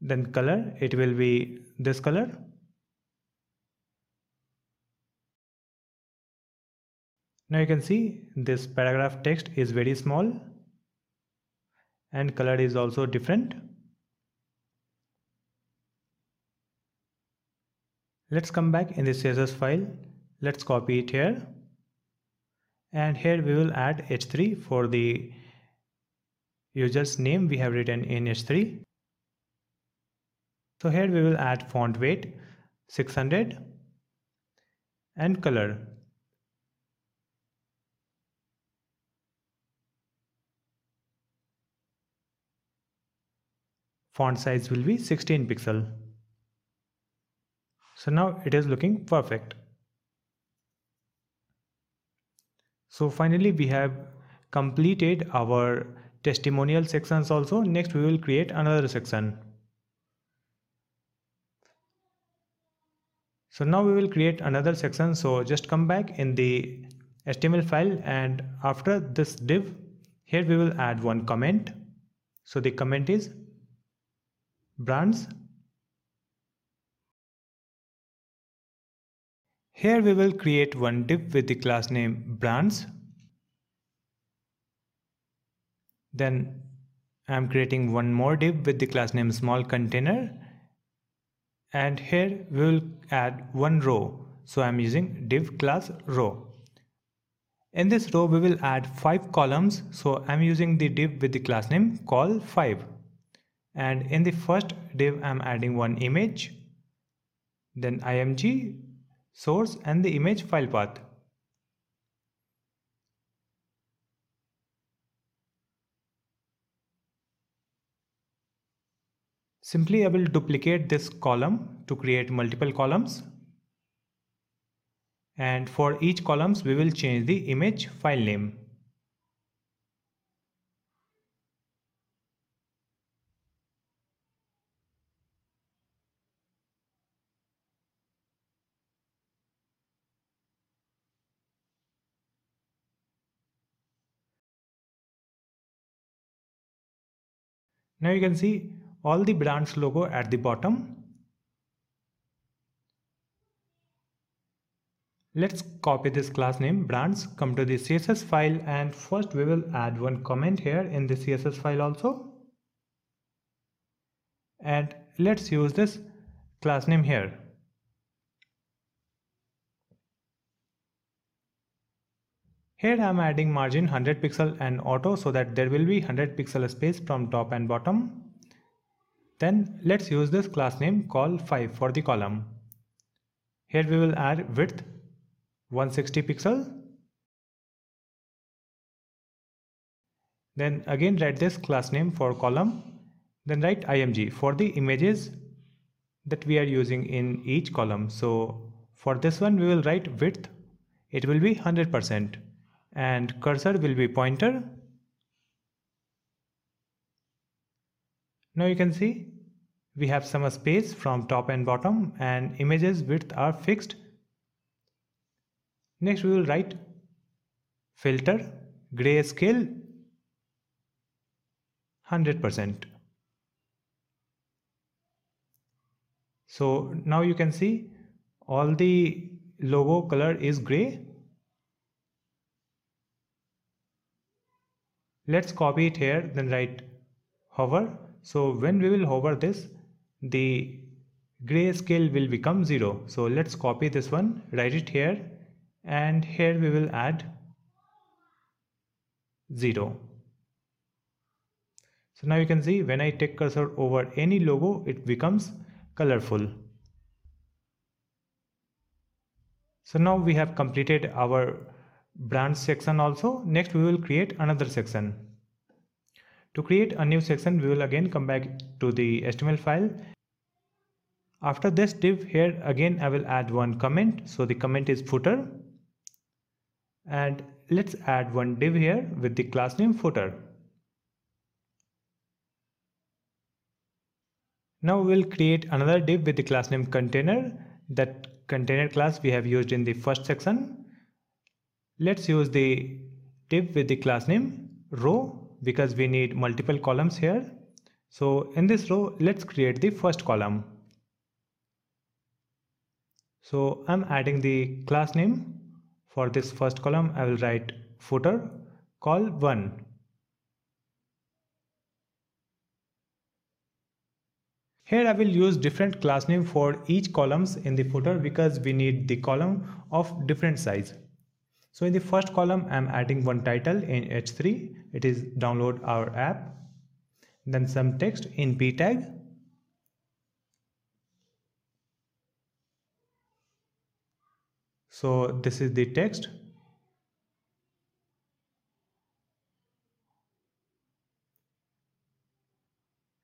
then color it will be this color now you can see this paragraph text is very small and color is also different Let's come back in the CSS file. Let's copy it here. And here we will add h3 for the user's name we have written in h3. So here we will add font weight 600 and color font size will be 16 pixel so now it is looking perfect. So finally we have completed our testimonial sections also. Next we will create another section. So now we will create another section. So just come back in the HTML file and after this div here we will add one comment. So the comment is brands Here we will create one div with the class name brands. Then I'm creating one more div with the class name small container. And here we will add one row. So I'm using div class row. In this row, we will add five columns. So I'm using the div with the class name call five. And in the first div, I'm adding one image, then img source and the image file path. Simply I will duplicate this column to create multiple columns and for each columns we will change the image file name. Now you can see all the brands logo at the bottom. Let's copy this class name brands, come to the CSS file and first we will add one comment here in the CSS file also. And let's use this class name here. Here I am adding margin 100 pixel and auto so that there will be 100 pixel space from top and bottom. Then let's use this class name call 5 for the column. Here we will add width 160 pixel. Then again write this class name for column. Then write img for the images that we are using in each column. So for this one we will write width. It will be 100% and cursor will be pointer now you can see we have some space from top and bottom and images width are fixed next we will write filter grayscale 100% so now you can see all the logo color is gray let's copy it here then write hover so when we will hover this the grey scale will become 0 so let's copy this one write it here and here we will add 0 so now you can see when I take cursor over any logo it becomes colorful so now we have completed our branch section also next we will create another section to create a new section we will again come back to the html file after this div here again i will add one comment so the comment is footer and let's add one div here with the class name footer now we will create another div with the class name container that container class we have used in the first section Let's use the div with the class name row because we need multiple columns here. So in this row, let's create the first column. So I'm adding the class name for this first column. I will write footer call one. Here I will use different class name for each columns in the footer because we need the column of different size. So in the first column, I'm adding one title in H3. It is download our app. Then some text in p tag. So this is the text.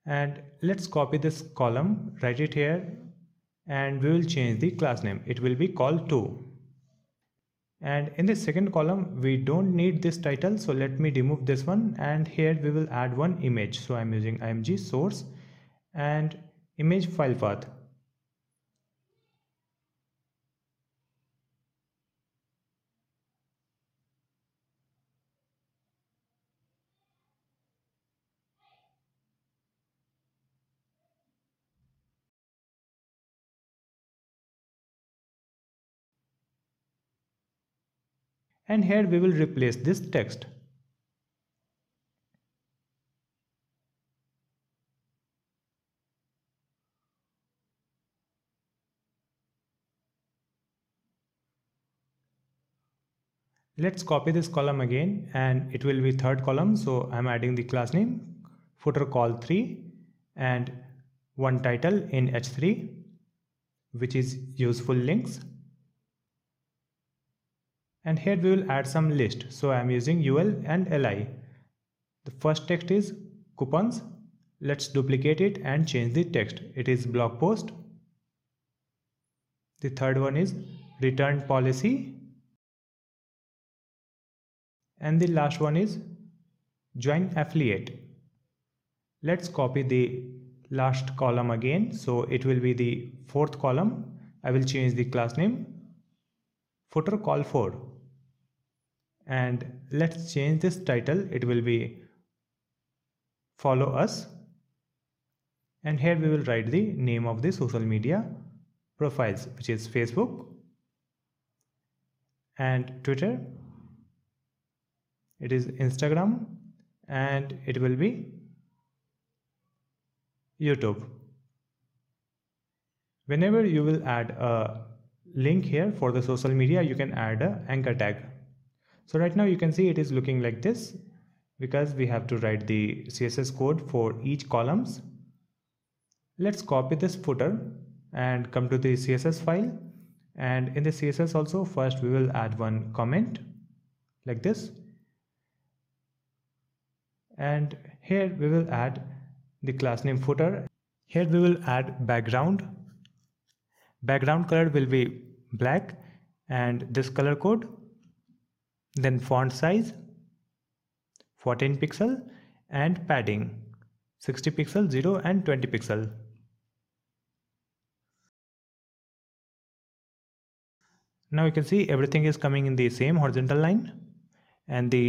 And let's copy this column, write it here, and we will change the class name. It will be called 2 and in the second column we don't need this title so let me remove this one and here we will add one image so i'm using img source and image file path and here we will replace this text. Let's copy this column again and it will be third column so I'm adding the class name footer call 3 and one title in h3 which is useful links and here we will add some list so i am using ul and li the first text is coupons let's duplicate it and change the text it is blog post the third one is return policy and the last one is join affiliate let's copy the last column again so it will be the fourth column i will change the class name footer call 4 and let's change this title it will be follow us and here we will write the name of the social media profiles which is Facebook and Twitter it is Instagram and it will be YouTube whenever you will add a link here for the social media you can add a anchor tag so right now you can see it is looking like this because we have to write the css code for each columns let's copy this footer and come to the css file and in the css also first we will add one comment like this and here we will add the class name footer here we will add background background color will be black and this color code then font size 14 pixel and padding 60 pixel 0 and 20 pixel now you can see everything is coming in the same horizontal line and the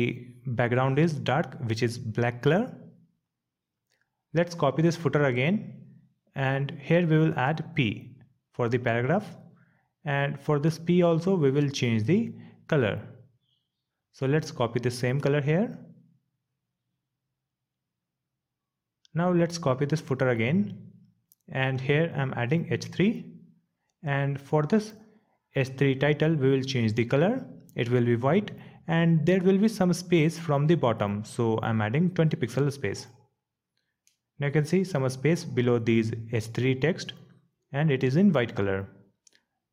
background is dark which is black color let's copy this footer again and here we will add p for the paragraph and for this p also we will change the color so let's copy the same color here now let's copy this footer again and here I'm adding h3 and for this h3 title we will change the color it will be white and there will be some space from the bottom so I'm adding 20 pixel space now you can see some space below these h3 text and it is in white color.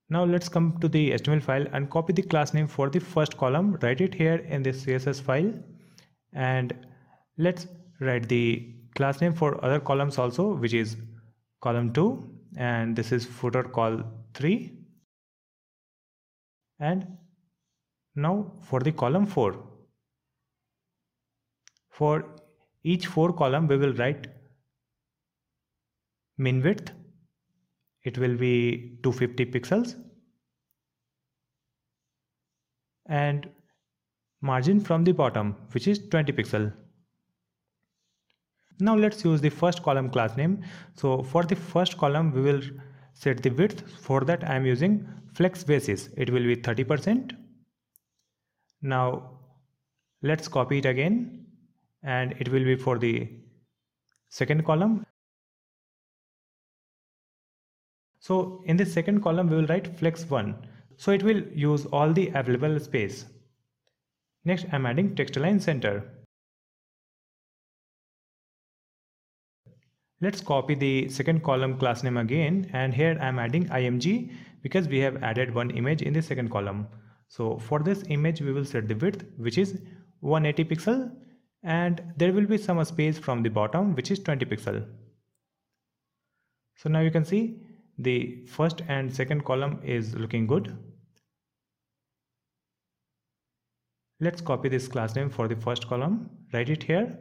Now let's come to the HTML file and copy the class name for the first column. Write it here in the CSS file and let's write the class name for other columns also which is column 2 and this is footer call 3 and now for the column 4 for each four column we will write min width it will be 250 pixels and margin from the bottom which is 20 pixel now let's use the first column class name so for the first column we will set the width for that i am using flex basis it will be 30 percent now let's copy it again and it will be for the second column So in the second column, we will write flex1. So it will use all the available space. Next, I'm adding text align center. Let's copy the second column class name again and here I'm adding img because we have added one image in the second column. So for this image we will set the width which is 180 pixel and there will be some space from the bottom which is 20 pixel. So now you can see the first and second column is looking good. Let's copy this class name for the first column, write it here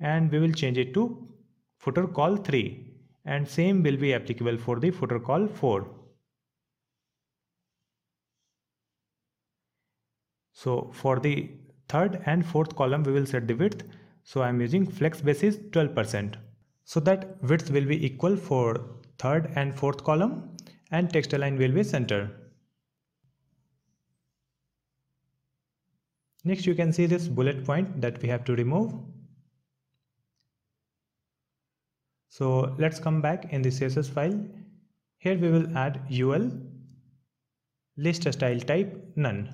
and we will change it to footer call 3 and same will be applicable for the footer call 4. So for the third and fourth column we will set the width. So I am using flex basis 12%. So that width will be equal for third and fourth column and text align will be center. Next you can see this bullet point that we have to remove. So let's come back in the CSS file. Here we will add ul list style type none.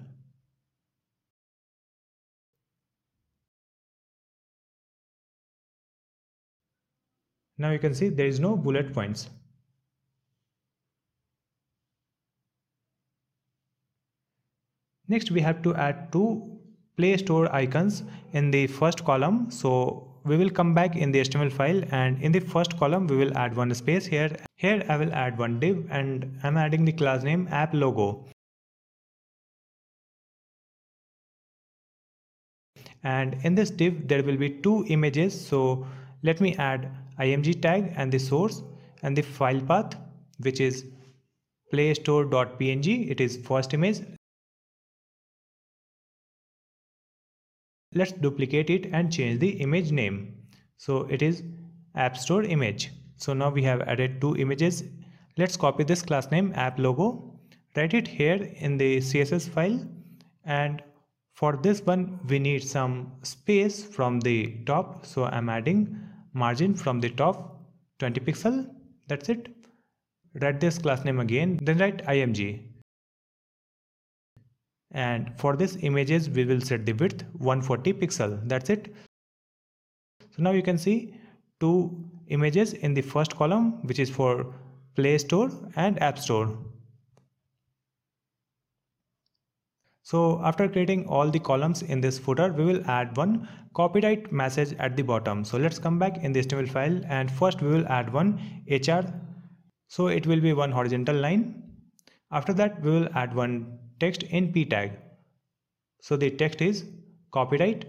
Now you can see there is no bullet points. next we have to add two play store icons in the first column so we will come back in the html file and in the first column we will add one space here here i will add one div and i'm adding the class name app logo and in this div there will be two images so let me add img tag and the source and the file path which is playstore.png it is first image let's duplicate it and change the image name so it is app store image so now we have added two images let's copy this class name app logo write it here in the css file and for this one we need some space from the top so i'm adding margin from the top 20 pixel that's it write this class name again then write img and for this images we will set the width 140 pixel that's it so now you can see two images in the first column which is for play store and app store so after creating all the columns in this footer we will add one copyright message at the bottom so let's come back in the html file and first we will add one hr so it will be one horizontal line after that we will add one text np tag so the text is copyright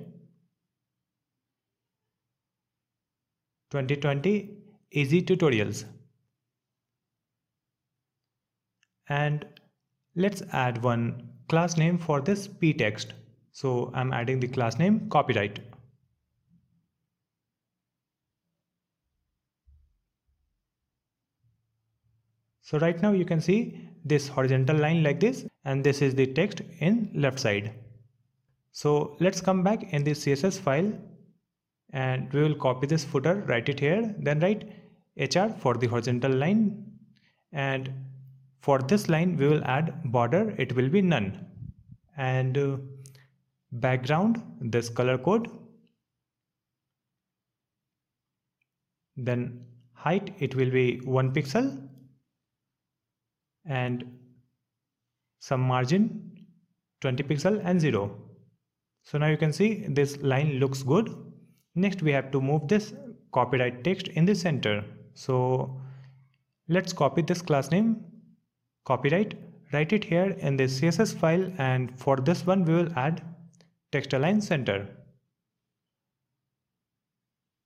2020 easy tutorials and let's add one class name for this p text so i'm adding the class name copyright so right now you can see this horizontal line like this and this is the text in left side so let's come back in the css file and we will copy this footer write it here then write hr for the horizontal line and for this line we will add border it will be none and uh, background this color code then height it will be 1 pixel and some margin 20 pixel and 0 so now you can see this line looks good next we have to move this copyright text in the center so let's copy this class name copyright write it here in the css file and for this one we will add text align center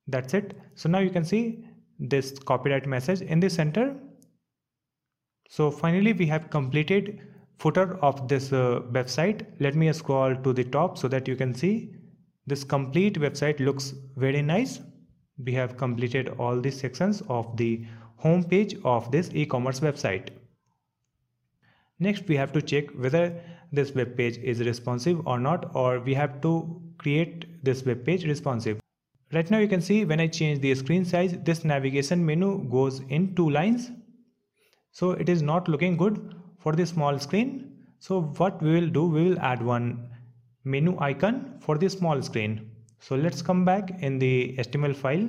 that's it so now you can see this copyright message in the center so finally we have completed footer of this uh, website. Let me scroll to the top so that you can see this complete website looks very nice. We have completed all the sections of the home page of this e-commerce website. Next we have to check whether this web page is responsive or not or we have to create this web page responsive. Right now you can see when I change the screen size this navigation menu goes in two lines so it is not looking good for the small screen so what we will do we will add one menu icon for the small screen so let's come back in the html file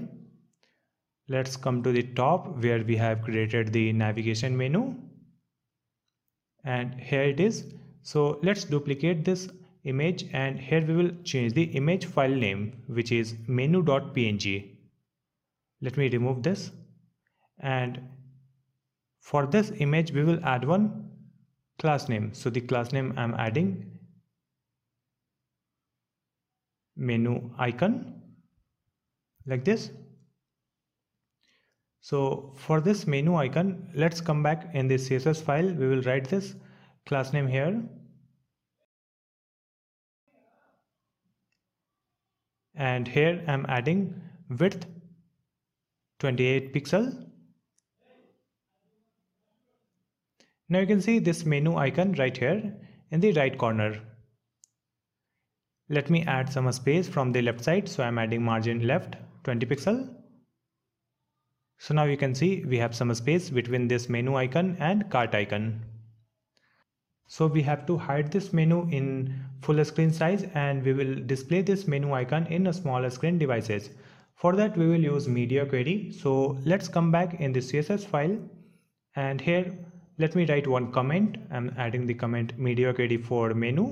let's come to the top where we have created the navigation menu and here it is so let's duplicate this image and here we will change the image file name which is menu.png let me remove this and for this image we will add one class name so the class name i'm adding menu icon like this so for this menu icon let's come back in the css file we will write this class name here and here i'm adding width 28 pixel Now you can see this menu icon right here in the right corner. Let me add some space from the left side so I'm adding margin left 20 pixel. So now you can see we have some space between this menu icon and cart icon. So we have to hide this menu in full screen size and we will display this menu icon in a smaller screen devices. For that we will use media query. So let's come back in the CSS file and here let me write one comment i'm adding the comment mediocrity for menu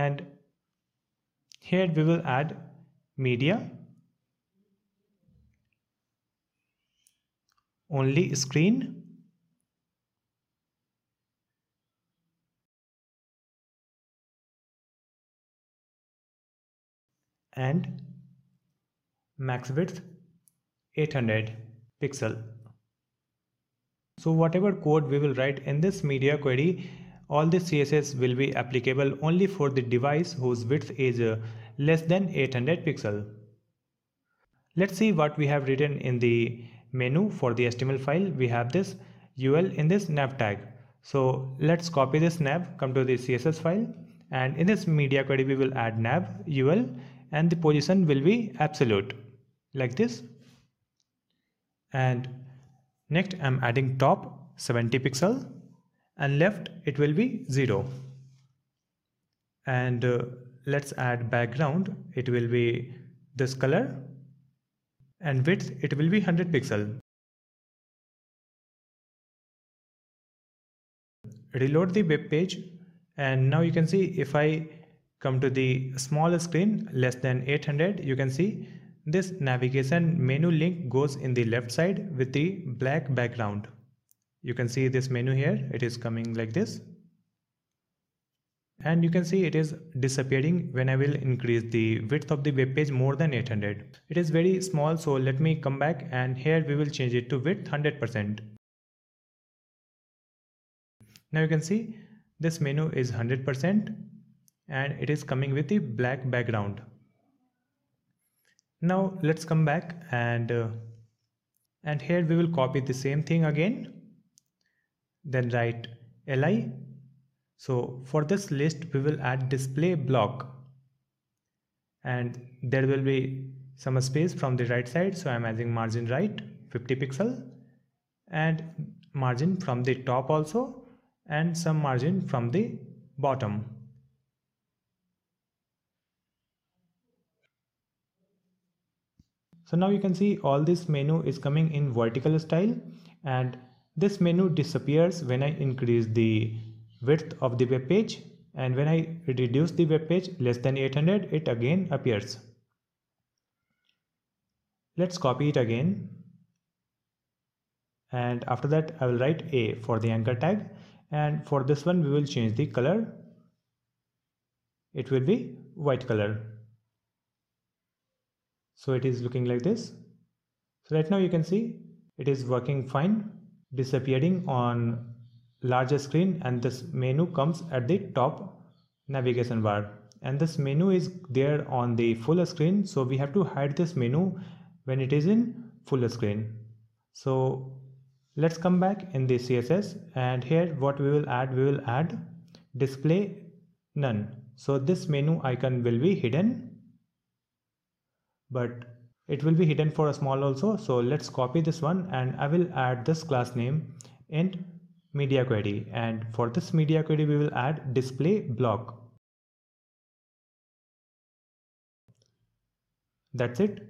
and here we will add media only screen and max width 800 pixel. So whatever code we will write in this media query, all the CSS will be applicable only for the device whose width is uh, less than 800 pixel. Let's see what we have written in the menu for the HTML file. We have this UL in this nav tag. So let's copy this nav, come to the CSS file and in this media query we will add nav UL and the position will be absolute like this and next I'm adding top 70 pixel and left it will be 0 and uh, let's add background it will be this color and width it will be 100 pixel reload the web page and now you can see if I come to the small screen less than 800 you can see this navigation menu link goes in the left side with the black background. You can see this menu here. It is coming like this. And you can see it is disappearing when I will increase the width of the web page more than 800. It is very small. So let me come back and here we will change it to width 100%. Now you can see this menu is 100% and it is coming with the black background now let's come back and uh, and here we will copy the same thing again then write li so for this list we will add display block and there will be some space from the right side so i'm adding margin right 50 pixel and margin from the top also and some margin from the bottom So now you can see all this menu is coming in vertical style and this menu disappears when I increase the width of the web page and when I reduce the web page less than 800 it again appears. Let's copy it again and after that I will write A for the anchor tag and for this one we will change the color it will be white color so it is looking like this. So right now you can see it is working fine, disappearing on larger screen and this menu comes at the top navigation bar and this menu is there on the full screen so we have to hide this menu when it is in full screen so let's come back in the css and here what we will add we will add display none so this menu icon will be hidden but it will be hidden for a small also so let's copy this one and I will add this class name int media query and for this media query we will add display block that's it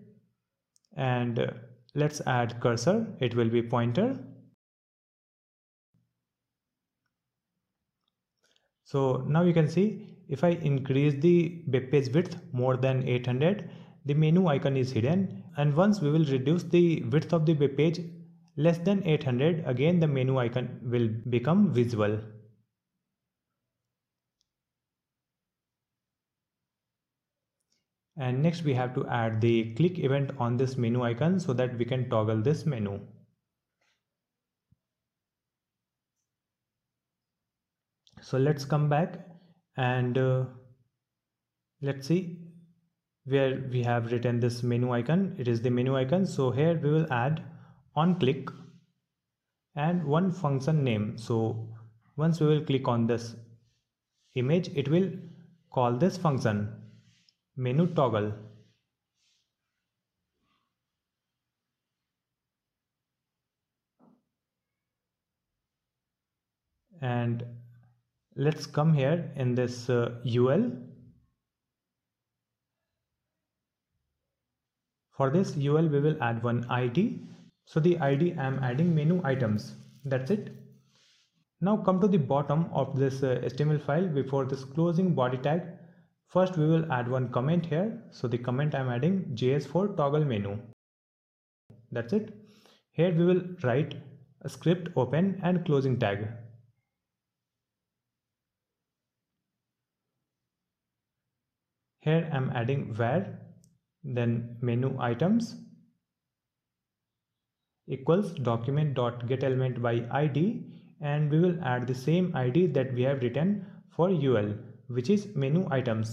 and let's add cursor it will be pointer so now you can see if I increase the web page width more than 800 the menu icon is hidden and once we will reduce the width of the web page less than 800 again the menu icon will become visible. And next we have to add the click event on this menu icon so that we can toggle this menu. So let's come back and uh, let's see where we have written this menu icon it is the menu icon so here we will add on click and one function name so once we will click on this image it will call this function menu toggle and let's come here in this uh, ul For this UL we will add one ID. So the ID I am adding menu items. That's it. Now come to the bottom of this HTML uh, file before this closing body tag. First we will add one comment here. So the comment I am adding JS4 toggle menu. That's it. Here we will write a script open and closing tag. Here I am adding where then menu items equals document dot get element by id and we will add the same id that we have written for ul which is menu items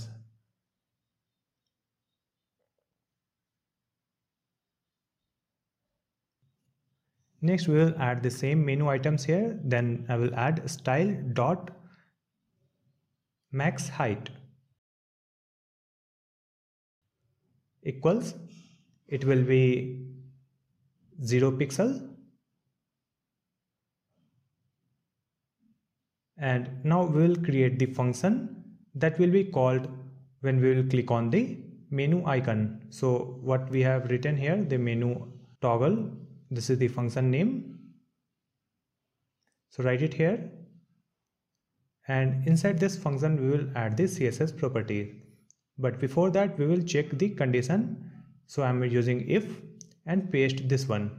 next we will add the same menu items here then i will add style dot max height equals it will be 0 pixel and now we will create the function that will be called when we will click on the menu icon so what we have written here the menu toggle this is the function name so write it here and inside this function we will add the css property but before that we will check the condition so I'm using if and paste this one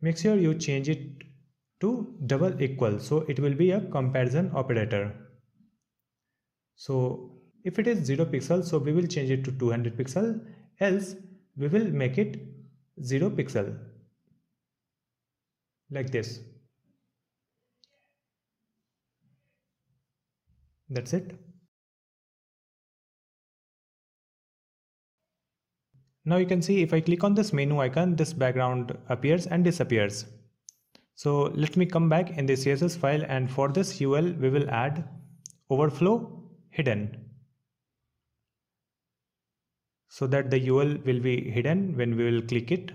make sure you change it to double equal so it will be a comparison operator so if it is 0 pixel so we will change it to 200 pixel else we will make it 0 pixel like this that's it Now you can see if I click on this menu icon, this background appears and disappears. So let me come back in the CSS file and for this UL we will add overflow hidden. So that the UL will be hidden when we will click it.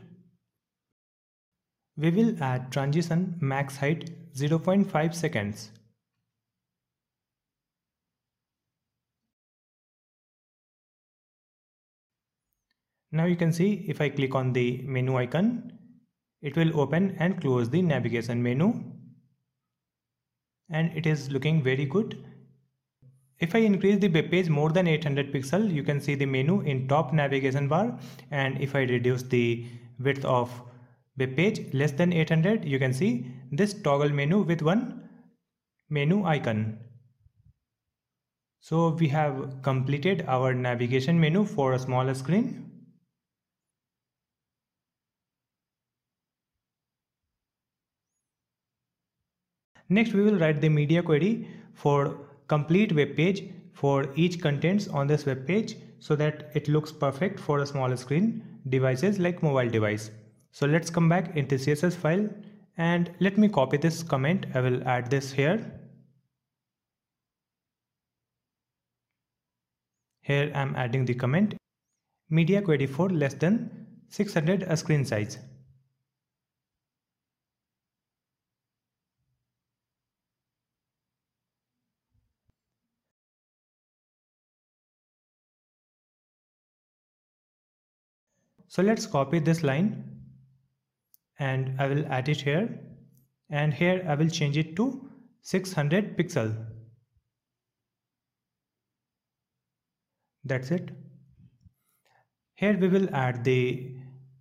We will add transition max height 0.5 seconds Now you can see if I click on the menu icon, it will open and close the navigation menu and it is looking very good. If I increase the web page more than 800 pixel, you can see the menu in top navigation bar and if I reduce the width of web page less than 800, you can see this toggle menu with one menu icon. So we have completed our navigation menu for a smaller screen. Next, we will write the media query for complete web page for each contents on this web page so that it looks perfect for a small screen devices like mobile device. So let's come back into CSS file and let me copy this comment. I will add this here. Here I'm adding the comment media query for less than 600 screen size. So let's copy this line and I will add it here and here I will change it to 600 pixel. That's it. Here we will add the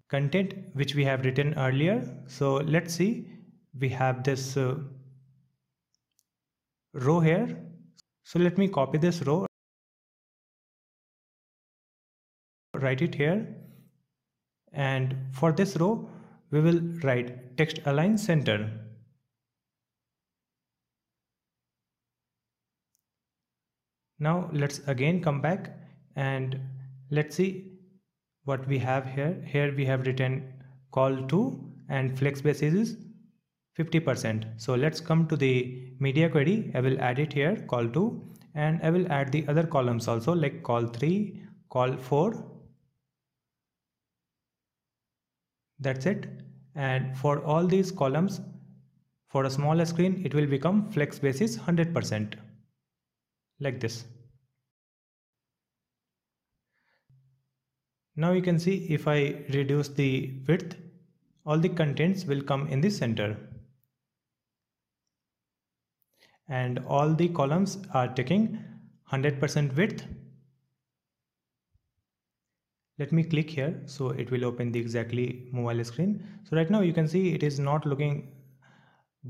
content which we have written earlier. So let's see we have this uh, row here. So let me copy this row, write it here and for this row we will write text align center now let's again come back and let's see what we have here here we have written call to and flex basis is 50% so let's come to the media query I will add it here call 2 and I will add the other columns also like call 3 call 4 That's it. And for all these columns, for a smaller screen, it will become flex basis 100% like this. Now you can see if I reduce the width, all the contents will come in the center. And all the columns are taking 100% width let me click here so it will open the exactly mobile screen so right now you can see it is not looking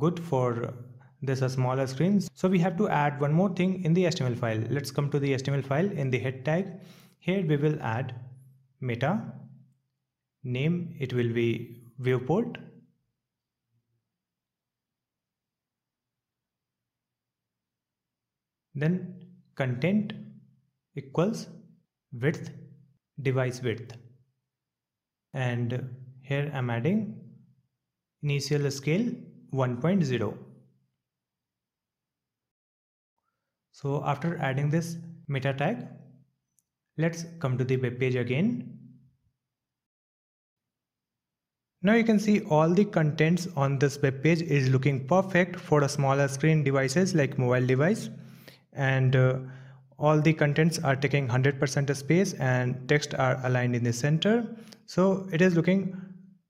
good for this a uh, smaller screen so we have to add one more thing in the html file let's come to the html file in the head tag here we will add meta name it will be viewport then content equals width device width and here I'm adding initial scale 1.0 so after adding this meta tag let's come to the web page again now you can see all the contents on this web page is looking perfect for a smaller screen devices like mobile device and uh, all the contents are taking 100% space and text are aligned in the center. So it is looking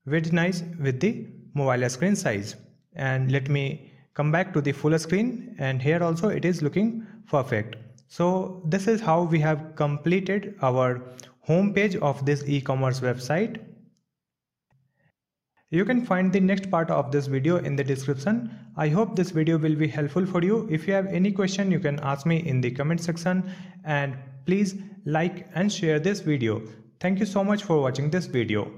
very nice with the mobile screen size. And let me come back to the full screen and here also it is looking perfect. So this is how we have completed our home page of this e-commerce website. You can find the next part of this video in the description. I hope this video will be helpful for you. If you have any question you can ask me in the comment section and please like and share this video. Thank you so much for watching this video.